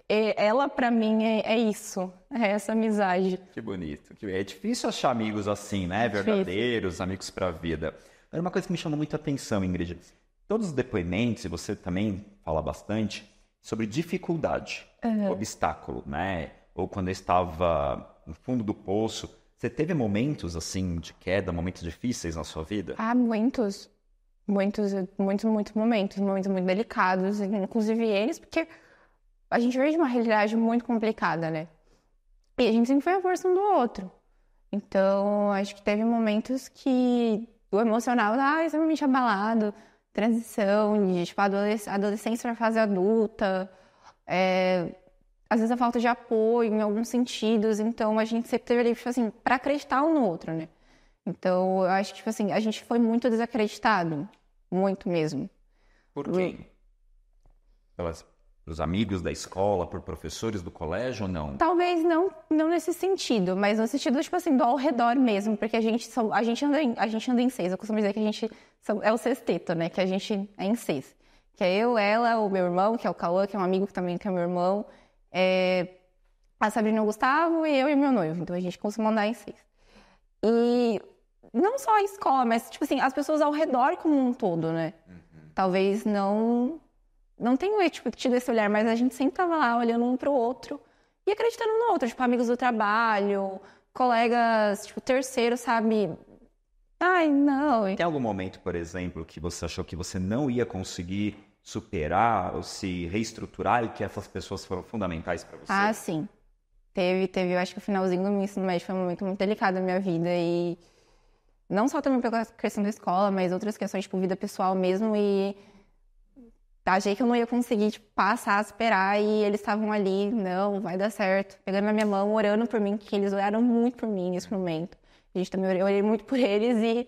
Speaker 2: e ela, para mim, é, é, isso. É essa amizade.
Speaker 1: Que bonito. É difícil achar amigos assim, né? Verdadeiros, difícil. amigos para a vida. Era uma coisa que me chamou muito a atenção, Ingrid. Todos os depoimentos, e você também fala bastante, sobre dificuldade, uhum. obstáculo, né? Ou quando eu estava no fundo do poço, você teve momentos assim de queda, momentos difíceis na sua vida? Ah,
Speaker 2: muitos. Muitos, muitos, muitos momentos, momentos muito delicados, inclusive eles, porque a gente veio de uma realidade muito complicada, né? E a gente sempre foi a força um do outro. Então, acho que teve momentos que o emocional tá extremamente abalado, transição de tipo, adolescência para fase adulta, é, às vezes a falta de apoio em alguns sentidos, então a gente sempre teve ali, tipo assim, para acreditar um no outro, né? Então, eu acho que, tipo assim, a gente foi muito desacreditado, muito mesmo. Por quem?
Speaker 1: Pelas, pelos amigos da escola, por professores do colégio ou
Speaker 5: não?
Speaker 2: Talvez não, não nesse sentido, mas no sentido, tipo assim, do ao redor mesmo, porque a gente, a gente, anda, em, a gente anda em seis, eu costumo dizer que a gente é o sexteto, né? Que a gente é em seis. Que é eu, ela, o meu irmão, que é o Cauã, que é um amigo que também que é meu irmão, é, a Sabrina, o Gustavo e eu e meu noivo. Então a gente costuma andar em seis. E não só a escola, mas tipo assim, as pessoas ao redor como um todo, né? Uhum. Talvez não não tenho tipo, tido esse olhar, mas a gente sempre tava lá olhando um pro outro e acreditando no outro, tipo amigos do trabalho, colegas, tipo terceiro, sabe? Ai, não. Tem algum
Speaker 1: momento, por exemplo, que você achou que você não ia conseguir superar ou se reestruturar e que essas pessoas foram fundamentais para você? Ah,
Speaker 2: sim. Teve, teve, eu acho que o finalzinho do meu ensino médio foi um momento muito delicado na minha vida e não só também pela questão da escola, mas outras questões, tipo, vida pessoal mesmo e achei que eu não ia conseguir tipo, passar, superar e eles estavam ali, não, vai dar certo, pegando na minha mão, orando por mim, que eles oraram muito por mim nesse momento. A gente também orei, orei muito por eles e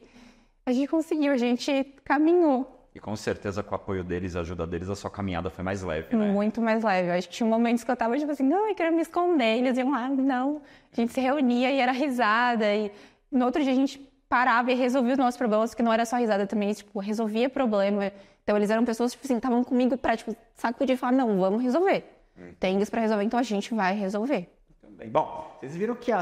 Speaker 2: a gente conseguiu, a gente caminhou.
Speaker 1: E com certeza, com o apoio deles e a ajuda deles, a sua caminhada foi mais leve,
Speaker 2: né? Muito mais leve. Eu acho que tinha momentos que eu tava, tipo assim, não, eu quero me esconder. Eles iam lá, não. A gente se reunia e era risada. E no outro dia a gente parava e resolvia os nossos problemas, que não era só risada também, tipo, resolvia problema. Então eles eram pessoas, tipo assim, estavam comigo pra, tipo, sacudir e falar, não, vamos resolver. Hum. Tem isso pra resolver, então a gente vai resolver
Speaker 1: bem? Bom, vocês viram que a,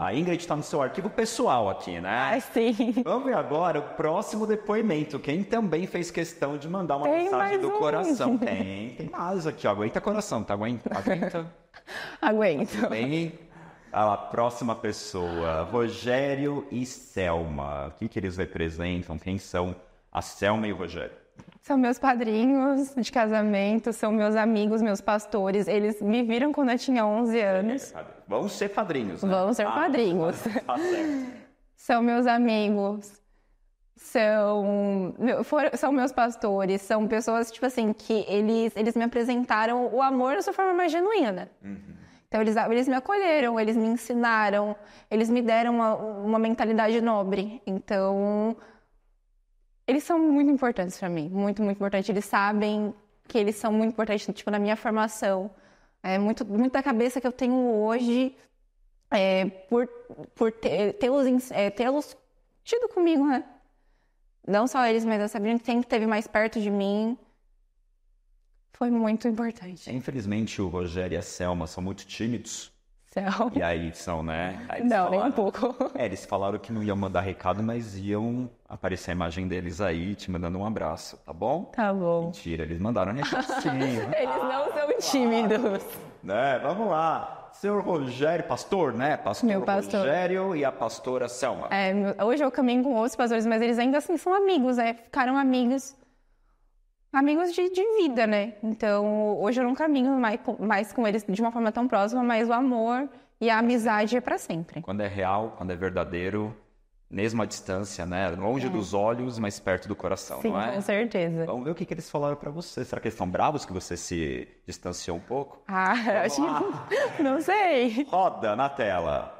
Speaker 1: a Ingrid está no seu arquivo pessoal aqui, né? Ah, sim. Vamos ver agora o próximo depoimento. Quem também fez questão de mandar uma tem mensagem do um. coração. Tem, tem mais aqui. Ó. Aguenta coração, tá? Aguenta. Aguenta.
Speaker 2: Aguento. Tá bem,
Speaker 1: a próxima pessoa, Rogério e Selma. O que, que eles representam? Quem são a Selma e o Rogério?
Speaker 2: São meus padrinhos de casamento, são meus amigos, meus pastores. Eles me viram quando eu tinha 11 é, anos. É, vão ser padrinhos, né? Vão ser ah, padrinhos. Tá certo. Tá são meus amigos. São, são meus pastores, são pessoas, tipo assim, que eles, eles me apresentaram o amor da sua forma mais genuína. Uhum. Então, eles, eles me acolheram, eles me ensinaram, eles me deram uma, uma mentalidade nobre. Então, eles são muito importantes para mim, muito, muito importante. Eles sabem que eles são muito importantes, tipo, na minha formação. É muito, muito da cabeça que eu tenho hoje é, por, por tê-los é, tê tido comigo, né? Não só eles, mas a Sabrina que esteve mais perto de mim. Foi muito importante.
Speaker 1: Infelizmente, o Rogério e a Selma são muito tímidos céu. E aí são, né? Aí não, falaram,
Speaker 2: nem um pouco.
Speaker 1: É, eles falaram que não iam mandar recado, mas iam aparecer a imagem deles aí, te mandando um abraço, tá bom? Tá bom. Mentira, eles mandaram recado sim.
Speaker 2: eles não ah, são tímidos.
Speaker 1: Né, vamos lá. Senhor Rogério, pastor, né? Pastor, meu pastor Rogério e a pastora Selma.
Speaker 2: É, hoje eu caminho com outros pastores, mas eles ainda assim são amigos, né? Ficaram amigos amigos de, de, vida, né? Então, hoje eu não caminho mais, mais com eles de uma forma tão próxima, mas o amor e a amizade é para sempre.
Speaker 1: Quando é real, quando é verdadeiro, mesmo à distância, né? Longe é. dos olhos, mas perto do coração, Sim, não é? Com
Speaker 2: certeza. Vamos ver o que, que eles falaram
Speaker 1: para você. Será que eles estão bravos que você se distanciou um pouco?
Speaker 2: Ah, Vamos acho que... não sei. Roda
Speaker 5: na tela.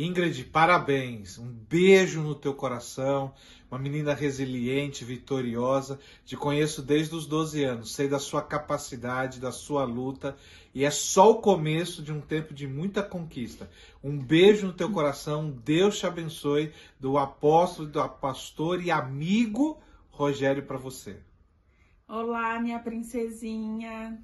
Speaker 5: Ingrid, parabéns. Um beijo no teu coração. Uma menina resiliente, vitoriosa. Te conheço desde os 12 anos. Sei da sua capacidade, da sua luta. E é só o começo de um tempo de muita conquista. Um beijo no teu coração. Deus te abençoe. Do apóstolo, do pastor e amigo Rogério para você.
Speaker 4: Olá, minha princesinha.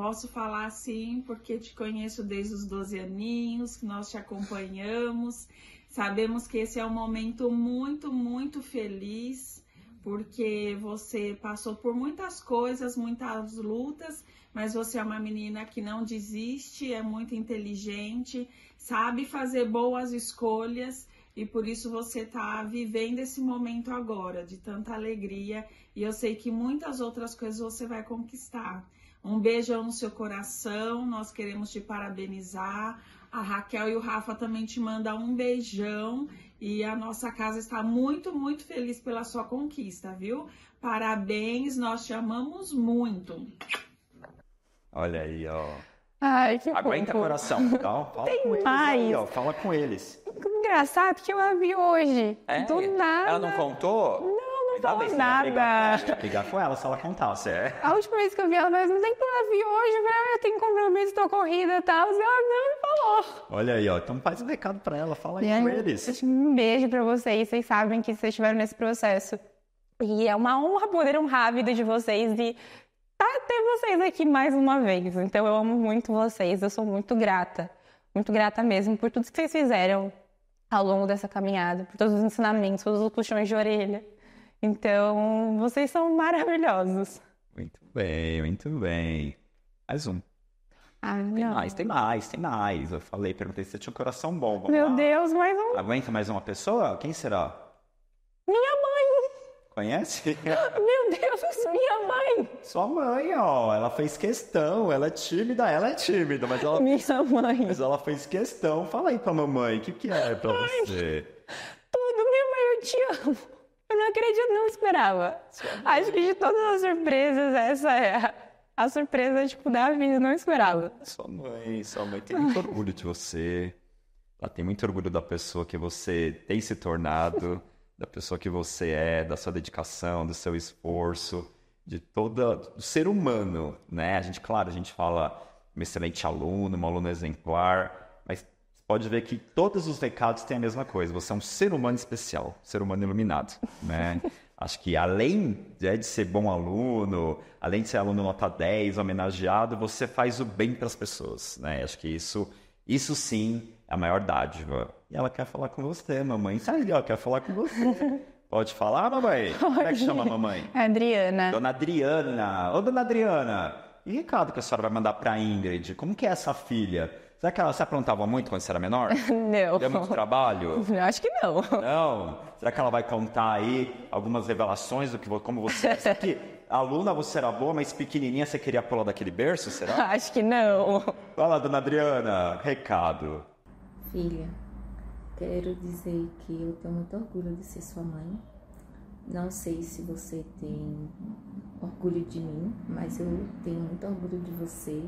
Speaker 4: Posso falar sim, porque te conheço desde os 12 aninhos, que nós te acompanhamos. Sabemos que esse é um momento muito, muito feliz, porque você passou por muitas coisas, muitas lutas, mas você é uma menina que não desiste, é muito inteligente, sabe fazer boas escolhas e por isso você está vivendo esse momento agora de tanta alegria. E eu sei que muitas outras coisas você vai conquistar. Um beijão no seu coração. Nós queremos te parabenizar. A Raquel e o Rafa também te mandam um beijão. E a nossa casa está muito, muito feliz pela sua conquista, viu? Parabéns, nós te amamos muito.
Speaker 1: Olha aí, ó.
Speaker 2: Ai, que Aguenta coração. calma, fala Tem com mais. eles aí, ó.
Speaker 1: Fala com eles.
Speaker 2: Engraçado, porque eu a vi hoje. É? Do nada. Ela
Speaker 1: não contou? Não. Talvez nada. ligar brigar com ela se ela contasse. É.
Speaker 2: A última vez que eu vi ela, mas não tem ela vir hoje, ah, eu tenho compromisso, tô corrida e tal. Ela não me falou.
Speaker 1: Olha aí, ó. Então faz um recado pra ela, fala aí com eles.
Speaker 2: Um beijo pra vocês. Vocês sabem que vocês estiveram nesse processo. E é uma honra poder um rápido de vocês e tá ter vocês aqui mais uma vez. Então eu amo muito vocês, eu sou muito grata. Muito grata mesmo por tudo que vocês fizeram ao longo dessa caminhada, por todos os ensinamentos, todos os puxões de orelha. Então, vocês são maravilhosos.
Speaker 1: Muito bem, muito bem. Mais um.
Speaker 2: Ah, tem não. mais, tem
Speaker 1: mais, tem mais. Eu falei, perguntei se você tinha um coração bom. Vamos Meu
Speaker 2: lá. Deus, mais um.
Speaker 1: Aguenta mais uma pessoa? Quem será?
Speaker 2: Minha mãe.
Speaker 1: Conhece? Meu
Speaker 2: Deus, minha mãe.
Speaker 1: Sua mãe, ó. Ela fez questão. Ela é tímida, ela é tímida, mas ela. Minha mãe. Mas ela fez questão. Fala aí pra mamãe, o que, que é pra Ai, você?
Speaker 2: Tudo, minha mãe, eu te amo. Eu não acredito, não esperava. Acho que de todas as surpresas, essa é a surpresa, tipo, da vida, não esperava. Sua
Speaker 5: mãe, sua mãe tem muito
Speaker 1: orgulho de você. Ela tem muito orgulho da pessoa que você tem se tornado, da pessoa que você é, da sua dedicação, do seu esforço, de todo do ser humano, né? A gente, claro, a gente fala uma excelente aluno, um aluno exemplar, pode ver que todos os recados têm a mesma coisa. Você é um ser humano especial, ser humano iluminado, né? Acho que além né, de ser bom aluno, além de ser aluno nota 10, homenageado, você faz o bem para as pessoas, né? Acho que isso, isso sim é a maior dádiva. E ela quer falar com você, mamãe. Sabe, ela quer falar com você. Pode falar, mamãe? Pode. Como é que chama a mamãe?
Speaker 2: Adriana.
Speaker 1: Dona Adriana. Ô, dona Adriana, e recado que a senhora vai mandar para Ingrid? Como que é essa filha? Será que ela se aprontava muito quando você era menor? não. Deu muito trabalho? Acho que não. Não? Será que ela vai contar aí algumas revelações do que como você é? Será que aluna você era boa, mas pequenininha você queria pular daquele berço, será?
Speaker 3: Acho que não.
Speaker 1: Fala, dona Adriana, recado.
Speaker 3: Filha, quero dizer que eu tenho muito orgulho de ser sua mãe. Não sei se você tem orgulho de mim, mas eu tenho muito orgulho de você.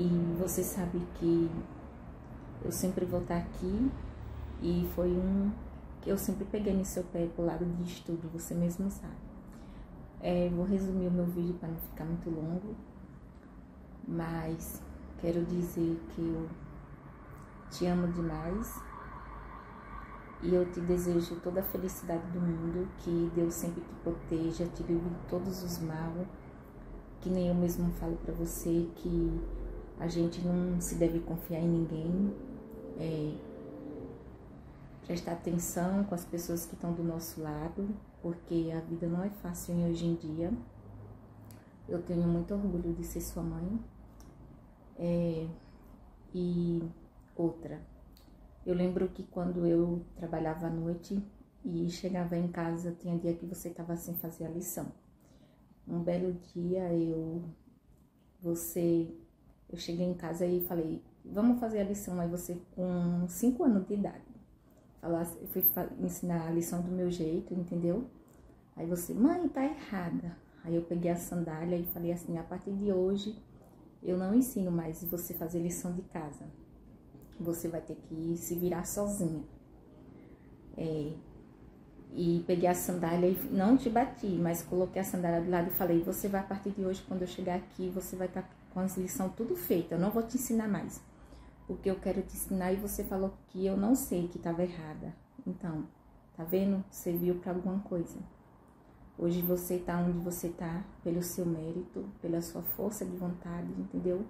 Speaker 3: E você sabe que eu sempre vou estar aqui e foi um que eu sempre peguei no seu pé pro lado de estudo, você mesmo sabe. É, vou resumir o meu vídeo para não ficar muito longo, mas quero dizer que eu te amo demais e eu te desejo toda a felicidade do mundo, que Deus sempre te proteja, te livre de todos os maus, que nem eu mesmo falo para você que a gente não se deve confiar em ninguém, é, prestar atenção com as pessoas que estão do nosso lado, porque a vida não é fácil hoje em dia. Eu tenho muito orgulho de ser sua mãe. É, e outra, eu lembro que quando eu trabalhava à noite e chegava em casa, tinha dia que você estava sem fazer a lição. Um belo dia eu você eu cheguei em casa e falei, vamos fazer a lição. Aí você, com 5 anos de idade, eu fui ensinar a lição do meu jeito, entendeu? Aí você, mãe, tá errada. Aí eu peguei a sandália e falei assim, a partir de hoje eu não ensino mais você fazer lição de casa. Você vai ter que se virar sozinha. É, e peguei a sandália e não te bati, mas coloquei a sandália do lado e falei, você vai a partir de hoje, quando eu chegar aqui, você vai estar tá com as lições tudo feita. Eu não vou te ensinar mais, porque eu quero te ensinar e você falou que eu não sei que estava errada. Então, tá vendo? Serviu para alguma coisa. Hoje você tá onde você tá pelo seu mérito, pela sua força de vontade, entendeu?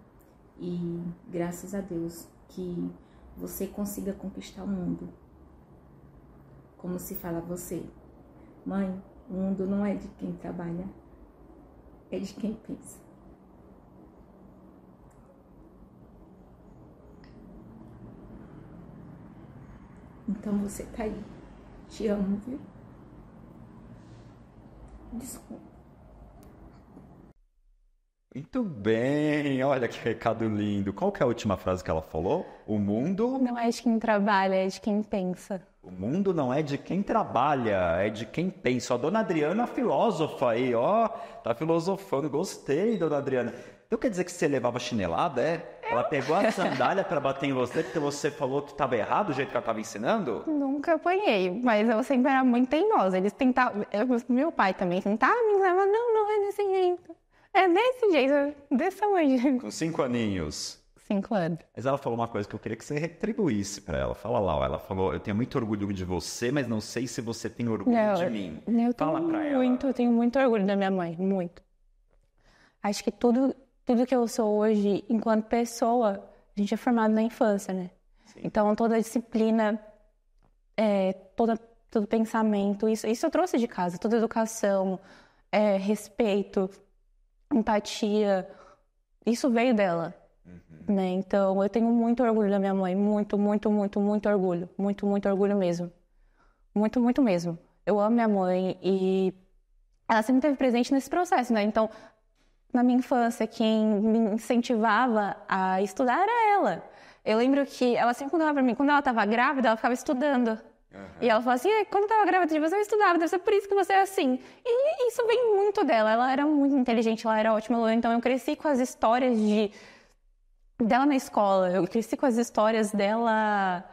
Speaker 3: E graças a Deus que você consiga conquistar o mundo. Como se fala você, mãe, o mundo não é de quem trabalha, é de quem pensa. Então você tá aí. Te amo, viu?
Speaker 4: Desculpa.
Speaker 1: Muito bem, olha que recado lindo. Qual que é a última frase que ela falou? O mundo.
Speaker 2: Não é de quem trabalha, é de quem pensa. O
Speaker 1: mundo não é de quem trabalha, é de quem pensa. A dona Adriana, a filósofa aí, ó, tá filosofando. Gostei, dona Adriana. Então quer dizer que você levava chinelada, é? Ela pegou a sandália para bater em você porque você falou que estava errado o jeito que ela estava ensinando?
Speaker 2: Nunca apanhei, mas eu sempre era muito teimosa. Eles tentavam, eu, meu pai também tentava me ensinar, não, não é desse jeito. É desse jeito, desse tamanho. Com
Speaker 1: cinco aninhos. Cinco anos. Mas ela falou uma coisa que eu queria que você retribuísse para ela. Fala lá, ó. ela falou: Eu tenho muito orgulho de você, mas não sei se você tem orgulho não, de mim. Eu, eu Fala tenho pra
Speaker 2: muito, ela. eu tenho muito orgulho da minha mãe, muito. Acho que tudo tudo que eu sou hoje enquanto pessoa, a gente é formado na infância, né? Sim. Então toda a disciplina, é, toda, todo pensamento, isso, isso eu trouxe de casa, toda educação, é, respeito, empatia, isso veio dela. Uhum. Né? Então eu tenho muito orgulho da minha mãe, muito, muito, muito, muito orgulho, muito, muito orgulho mesmo. Muito, muito mesmo. Eu amo minha mãe e ela sempre esteve presente nesse processo, né? Então, na minha infância, quem me incentivava a estudar era ela. Eu lembro que ela sempre contava para mim, quando ela estava grávida, ela ficava estudando. Uhum. E ela falou assim: quando eu tava grávida de você, eu estudava, deve ser por isso que você é assim. E isso vem muito dela. Ela era muito inteligente, ela era ótima aluna. Então eu cresci com as histórias de dela na escola, eu cresci com as histórias dela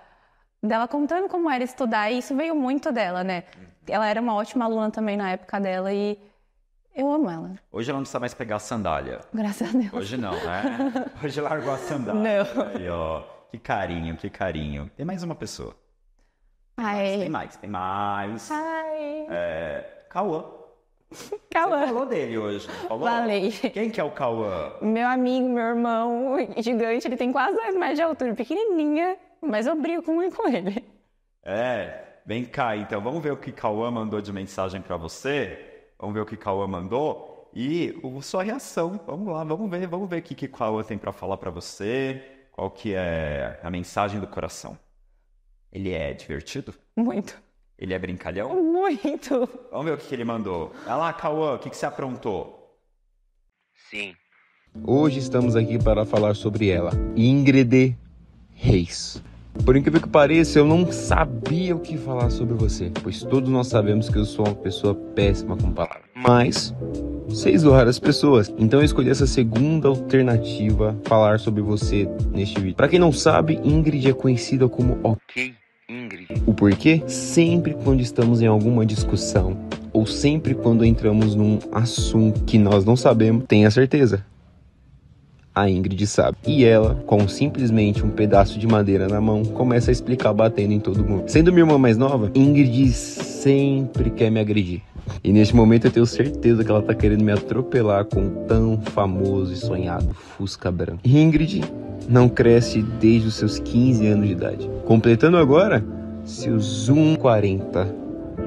Speaker 2: dela contando como era estudar. E isso veio muito dela, né? Uhum. Ela era uma ótima aluna também na época dela. E eu amo ela.
Speaker 1: Hoje ela não precisa mais pegar a sandália. Graças a Deus. Hoje não, né? Hoje largou a sandália. Não. Aí, ó. Que carinho, que carinho. Tem mais uma pessoa.
Speaker 2: Ai. tem mais,
Speaker 1: tem mais.
Speaker 2: Ai.
Speaker 1: É, Cauã. Cauã. Você falou dele hoje. Falou? Falei. Quem que é o Cauã?
Speaker 2: Meu amigo, meu irmão, gigante. Ele tem quase dois metros de altura, pequenininha. Mas eu brigo muito com ele.
Speaker 1: É, vem cá então. Vamos ver o que Cauã mandou de mensagem para você. Vamos ver o que Cauã mandou e o, sua reação. Vamos lá, vamos ver, vamos ver o que, que Cauã tem para falar para você, qual que é a mensagem do coração. Ele é divertido? Muito. Ele é brincalhão?
Speaker 2: Muito.
Speaker 1: Vamos ver o que, que ele mandou. Olha lá, Cauã, o que, que você aprontou?
Speaker 5: Sim. Hoje estamos aqui para falar sobre ela, Ingrid Reis. Por incrível que pareça, eu não sabia o que falar sobre você, pois todos nós sabemos que eu sou uma pessoa péssima com palavras. Mas sei zoar as pessoas. Então eu escolhi essa segunda alternativa falar sobre você neste vídeo. Para quem não sabe, Ingrid é conhecida como OK Ingrid. O porquê? Sempre quando estamos em alguma discussão ou sempre quando entramos num assunto que nós não sabemos, tenha certeza, a Ingrid sabe. E ela, com simplesmente um pedaço de madeira na mão, começa a explicar batendo em todo mundo. Sendo minha irmã mais nova, Ingrid sempre quer me agredir. E neste momento eu tenho certeza que ela tá querendo me atropelar com o tão famoso e sonhado Fusca Branco. Ingrid não cresce desde os seus 15 anos de idade, completando agora seus 1,40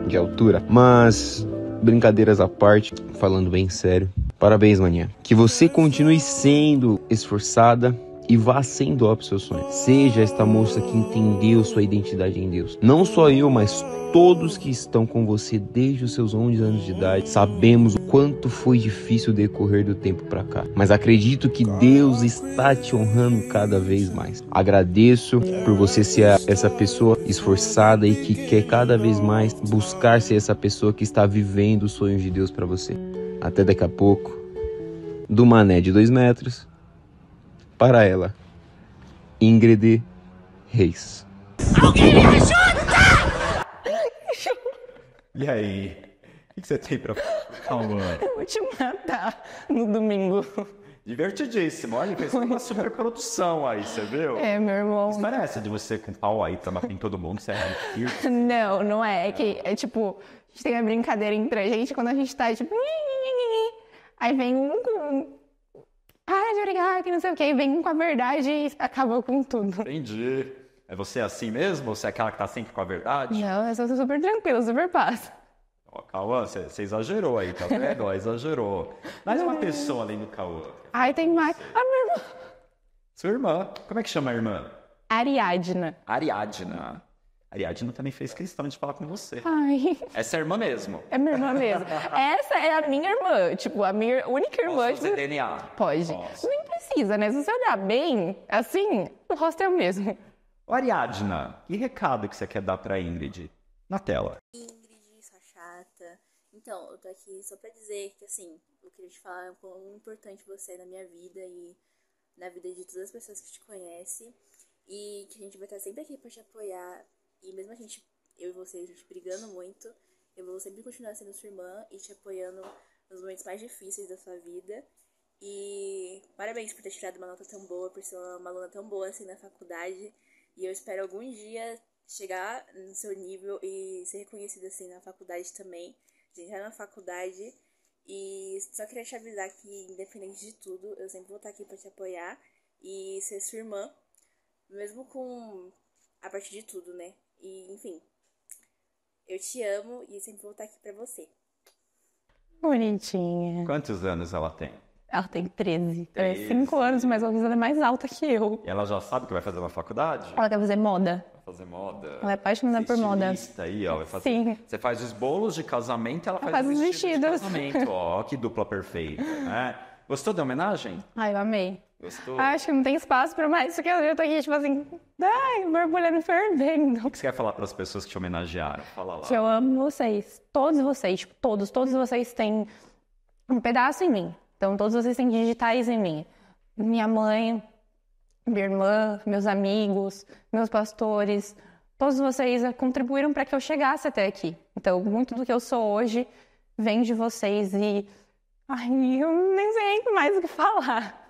Speaker 5: de altura. Mas, brincadeiras à parte, falando bem sério, Parabéns, maninha. Que você continue sendo esforçada, e vá sem dó para seus sonhos. Seja esta moça que entendeu sua identidade em Deus. Não só eu, mas todos que estão com você desde os seus 11 anos de idade, sabemos o quanto foi difícil decorrer do tempo para cá. Mas acredito que Deus está te honrando cada vez mais. Agradeço por você ser essa pessoa esforçada e que quer cada vez mais buscar ser essa pessoa que está vivendo os sonhos de Deus para você até daqui a pouco, do mané de dois metros, para ela, Ingrid Reis. Alguém me ajuda!
Speaker 1: E aí? O que você tem pra falar?
Speaker 2: Eu vou te matar no domingo.
Speaker 1: Divertidíssimo. Olha, fez uma super produção aí, você viu? É,
Speaker 2: meu irmão. História é essa
Speaker 1: de você com pau aí, tá matando todo mundo, você é
Speaker 2: Não, não é. É que, é tipo, a gente tem a brincadeira entre a gente quando a gente tá, tipo, Aí vem um com. Para de brigar, que não sei o quê. Aí vem um com a verdade e acabou com tudo.
Speaker 1: Entendi. É você assim mesmo? Você é aquela que tá sempre com a verdade?
Speaker 2: Não, eu sou super tranquila, super paz.
Speaker 1: Ó, Cauã, você exagerou aí, tá vendo? exagerou. Mais uma pessoa além do Cauã.
Speaker 2: Ai, tem mais. A minha irmã.
Speaker 1: Sua irmã. Como é que chama a irmã?
Speaker 2: Ariadna.
Speaker 1: Ariadna. Ariadna também fez questão de falar com você. Ai. Essa é a irmã mesmo.
Speaker 2: É minha irmã mesmo. Essa é a minha irmã, tipo, a minha única irmã. Pode fazer DNA? Pode. Posso. Nem precisa, né? Se você olhar bem, assim, o rosto é o mesmo. Ariadna,
Speaker 1: que recado que você quer dar pra Ingrid? Na tela. Ingrid, sua
Speaker 2: chata. Então, eu tô aqui só pra dizer que, assim, eu queria te falar o quão é importante você é na minha vida e na vida de todas as pessoas que te conhecem. E que a gente vai estar sempre aqui pra te apoiar, e mesmo a gente, eu e você, a tipo, gente brigando muito, eu vou sempre continuar sendo sua irmã e te apoiando nos momentos mais difíceis da sua vida. E parabéns por ter tirado uma nota tão boa, por ser uma aluna tão boa assim na faculdade. E eu espero algum dia chegar no seu nível e ser reconhecida assim na faculdade também, de entrar na faculdade. E só queria te avisar que, independente de tudo, eu sempre vou estar aqui para te apoiar e ser sua irmã, mesmo com a partir de tudo, né? E, enfim, eu te amo e sempre vou estar aqui para você.
Speaker 1: Bonitinha. Quantos anos ela tem?
Speaker 2: Ela tem 13. 13. É 5 anos, mas talvez ela é mais alta que eu.
Speaker 1: E ela já sabe que vai fazer uma faculdade? Ela quer fazer
Speaker 2: moda. Vai
Speaker 1: fazer moda. Ela é apaixonada por moda. aí, ó. Vai fazer... Sim. Você faz os bolos de casamento, ela, ela faz, os vestidos. de casamento. ó, que dupla perfeita, né? Gostou da homenagem?
Speaker 2: Ai, eu amei. Ah, acho que não tem espaço para mais, porque eu tô aqui, tipo assim, ai, borbulhando fervendo. O
Speaker 1: que você quer falar para as pessoas que te homenagearam? Fala lá. Que eu
Speaker 2: amo vocês. Todos vocês, tipo, todos, todos vocês têm um pedaço em mim. Então, todos vocês têm digitais em mim. Minha mãe, minha irmã, meus amigos, meus pastores, todos vocês contribuíram para que eu chegasse até aqui. Então, muito do que eu sou hoje vem de vocês e. Ai, eu nem sei mais o que falar.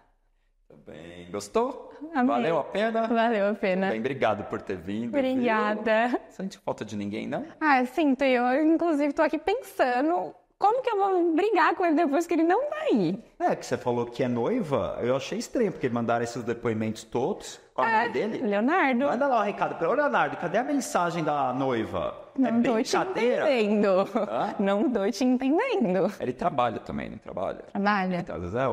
Speaker 1: Tá bem, gostou? Valeu a pena?
Speaker 2: Valeu a pena. Bem,
Speaker 1: obrigado por ter vindo. Obrigada. Viu? Sente falta de ninguém, não?
Speaker 2: Ah, sinto. Eu, inclusive, estou aqui pensando como que eu vou brigar com ele depois que ele não vai tá ir?
Speaker 1: É, que você falou que é noiva, eu achei estranho, porque ele mandaram esses depoimentos todos. Qual é o nome dele? Leonardo. Manda lá um recado pra Leonardo, cadê a mensagem da noiva? É não é bem tô te
Speaker 2: entendendo. Hã? Não tô te entendendo.
Speaker 1: Ele trabalha também, não trabalha?
Speaker 2: Trabalha. Então,
Speaker 1: às vezes é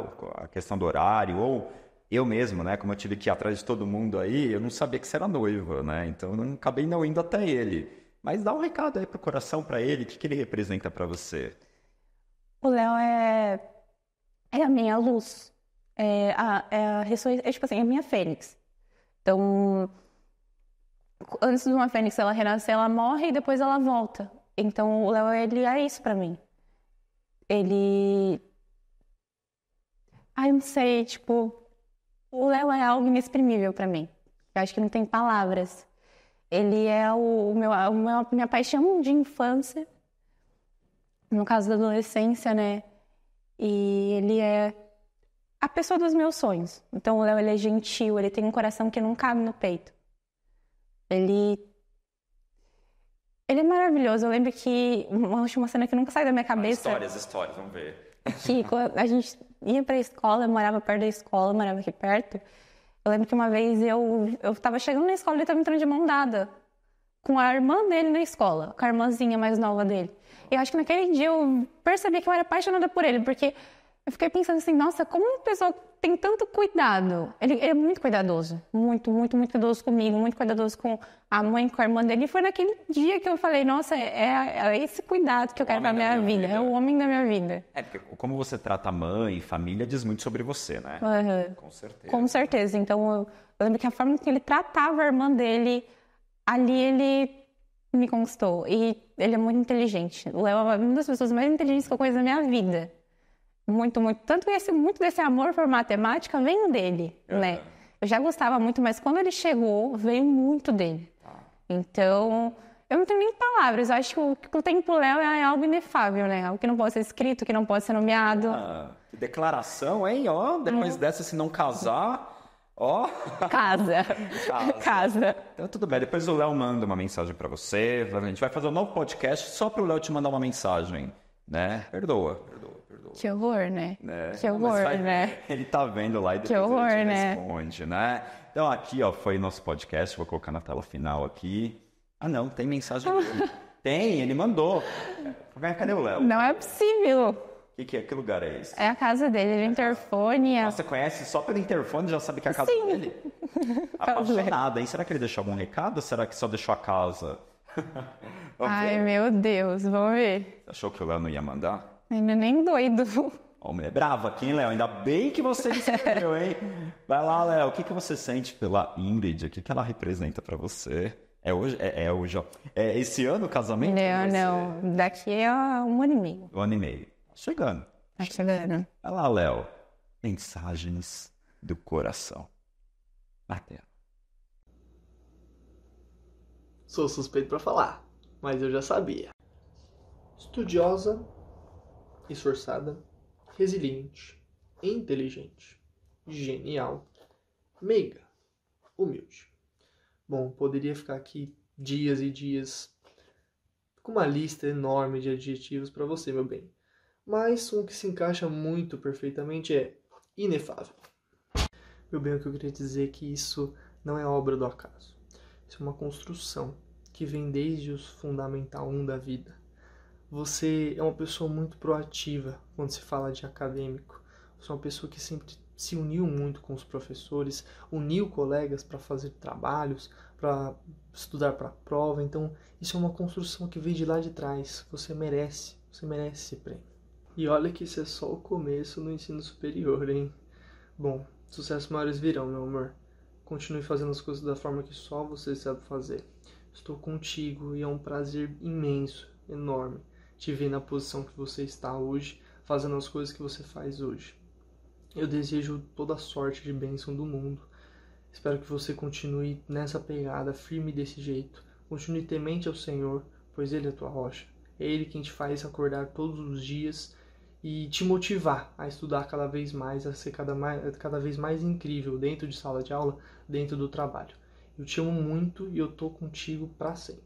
Speaker 1: a questão do horário, ou eu mesmo, né, como eu tive que ir atrás de todo mundo aí, eu não sabia que você era noivo, né? Então eu não acabei não indo até ele. Mas dá um recado aí pro coração para ele, o que, que ele representa para você?
Speaker 2: O Léo é é a minha luz, é a, é a ressurreição, é tipo assim, é a minha fênix. Então, antes de uma fênix ela renascer, ela morre e depois ela volta. Então o Léo ele é isso para mim. Ele Ai, não sei, tipo, o Léo é algo inexprimível para mim. Eu acho que não tem palavras. Ele é o, meu, a minha paixão de infância, no caso da adolescência, né? E ele é a pessoa dos meus sonhos. Então, o Léo ele é gentil, ele tem um coração que não cabe no peito. Ele ele é maravilhoso. Eu lembro que uma última cena que nunca sai da minha ah, cabeça. Ah, histórias,
Speaker 1: histórias, vamos ver
Speaker 2: que a gente ia para a escola, eu morava perto da escola, morava aqui perto. Eu lembro que uma vez eu, eu tava chegando na escola e ele estava entrando de mão dada com a irmã dele na escola, com a irmãzinha mais nova dele. E eu acho que naquele dia eu percebi que eu era apaixonada por ele, porque eu fiquei pensando assim, nossa, como uma pessoa tem tanto cuidado. Ele, ele, é muito cuidadoso, muito, muito, muito cuidadoso comigo, muito cuidadoso com a mãe, com a irmã dele. E foi naquele dia que eu falei, nossa, é, é esse cuidado que eu quero para minha, minha vida. vida. é o homem da minha vida. É, porque
Speaker 1: como você trata a mãe e família diz muito sobre você, né?
Speaker 2: Uhum. Com certeza. Com certeza. Então, eu, eu lembro que a forma que ele tratava a irmã dele, ali ele me conquistou. E ele é muito inteligente. O Léo é uma das pessoas mais inteligentes que eu conheço na minha vida muito, muito. Tanto esse, muito desse amor por matemática vem dele, uhum. né? Eu já gostava muito, mas quando ele chegou, veio muito dele. Ah. Então, eu não tenho nem palavras. Eu acho que o, que o tempo Léo é algo inefável, né? Algo que não pode ser escrito, que não pode ser nomeado. Ah,
Speaker 1: que declaração, hein? Ó, depois uhum. dessa, se não casar. Ó. Oh. Casa. Casa. Casa. Então tudo bem. Depois o Léo manda uma mensagem para você. A gente vai fazer um novo podcast só pro Léo te mandar uma mensagem, né? Perdoa.
Speaker 2: Que horror, né?
Speaker 1: É, que horror, vai, né? Ele tá vendo lá e depois que horror, ele né? responde, né? Então aqui, ó, foi nosso podcast, vou colocar na tela final aqui. Ah, não, tem mensagem aqui. tem, ele mandou. Cadê o Léo? Não
Speaker 2: é possível.
Speaker 1: O que, que, é? Que lugar é esse?
Speaker 2: É a casa dele, ele é, é interfone. É
Speaker 1: Nossa, conhece só pelo interfone já sabe que é a casa Sim. dele? Apaixonada, hein? Será que ele deixou algum recado ou será que só deixou a casa? Ai,
Speaker 2: meu Deus, vamos ver.
Speaker 1: Achou que o Léo não ia mandar?
Speaker 2: Ainda nem doido.
Speaker 1: Homem é brava aqui, hein, Léo? Ainda bem que você escreveu, hein? Vai lá, Léo. O que, que você sente pela Ingrid? O que, que ela representa para você? É hoje? É, é, hoje, ó. É esse ano o casamento? Não,
Speaker 2: não. Daqui é um ano e meio.
Speaker 1: Um ano e meio. Tá chegando.
Speaker 2: Tá chegando.
Speaker 1: Vai lá, Léo. Mensagens do coração. Na tela.
Speaker 6: Sou suspeito para falar, mas eu já sabia. Estudiosa, esforçada, resiliente, inteligente, genial, meiga, humilde. Bom, poderia ficar aqui dias e dias com uma lista enorme de adjetivos para você, meu bem. Mas um que se encaixa muito perfeitamente é inefável. Meu bem, o que eu queria dizer é que isso não é obra do acaso. Isso é uma construção que vem desde o fundamental 1 da vida você é uma pessoa muito proativa quando se fala de acadêmico. Você é uma pessoa que sempre se uniu muito com os professores, uniu colegas para fazer trabalhos, para estudar para a prova. Então, isso é uma construção que veio de lá de trás. Você merece, você merece esse prêmio. E olha que isso é só o começo no ensino superior, hein? Bom, sucessos maiores virão, meu amor. Continue fazendo as coisas da forma que só você sabe fazer. Estou contigo e é um prazer imenso, enorme te ver na posição que você está hoje, fazendo as coisas que você faz hoje. Eu desejo toda sorte de bênção do mundo. Espero que você continue nessa pegada, firme desse jeito. Continue temente ao Senhor, pois Ele é a tua rocha. É Ele quem te faz acordar todos os dias e te motivar a estudar cada vez mais, a ser cada, mais, cada vez mais incrível dentro de sala de aula, dentro do trabalho. Eu te amo muito e eu tô contigo para sempre.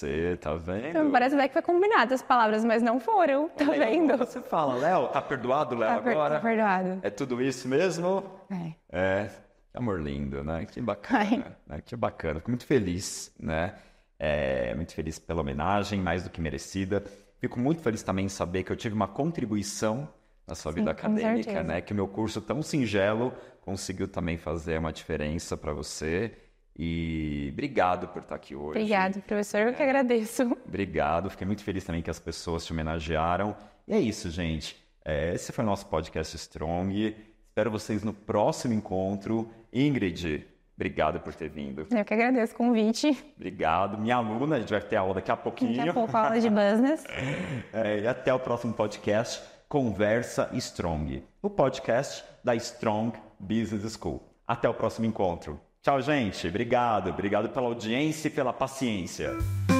Speaker 6: Você tá vendo?
Speaker 1: Então, parece
Speaker 2: até que foi combinado as palavras, mas não foram, tá
Speaker 1: vendo? Você fala, Léo, tá perdoado, Léo, tá per agora? Tá perdoado. É tudo isso mesmo? É. É, amor lindo, né? Que
Speaker 2: bacana,
Speaker 1: né? Que bacana. Fico muito feliz, né? É, muito feliz pela homenagem, mais do que merecida. Fico muito feliz também em saber que eu tive uma contribuição na sua Sim, vida acadêmica, né? Que o meu curso tão singelo conseguiu também fazer uma diferença para você. E obrigado por estar aqui hoje.
Speaker 2: Obrigado, professor. Eu que é. agradeço.
Speaker 1: Obrigado. Fiquei muito feliz também que as pessoas te homenagearam. E é isso, gente. É, esse foi o nosso podcast Strong. Espero vocês no próximo encontro. Ingrid, obrigado por ter vindo.
Speaker 2: Eu que agradeço o convite.
Speaker 1: Obrigado. Minha aluna, a gente vai ter aula daqui a pouquinho. Daqui a pouco, a aula de business. é, e até o próximo podcast Conversa Strong, o podcast da Strong Business School. Até o próximo encontro. Tchau, gente. Obrigado. Obrigado pela audiência e pela paciência.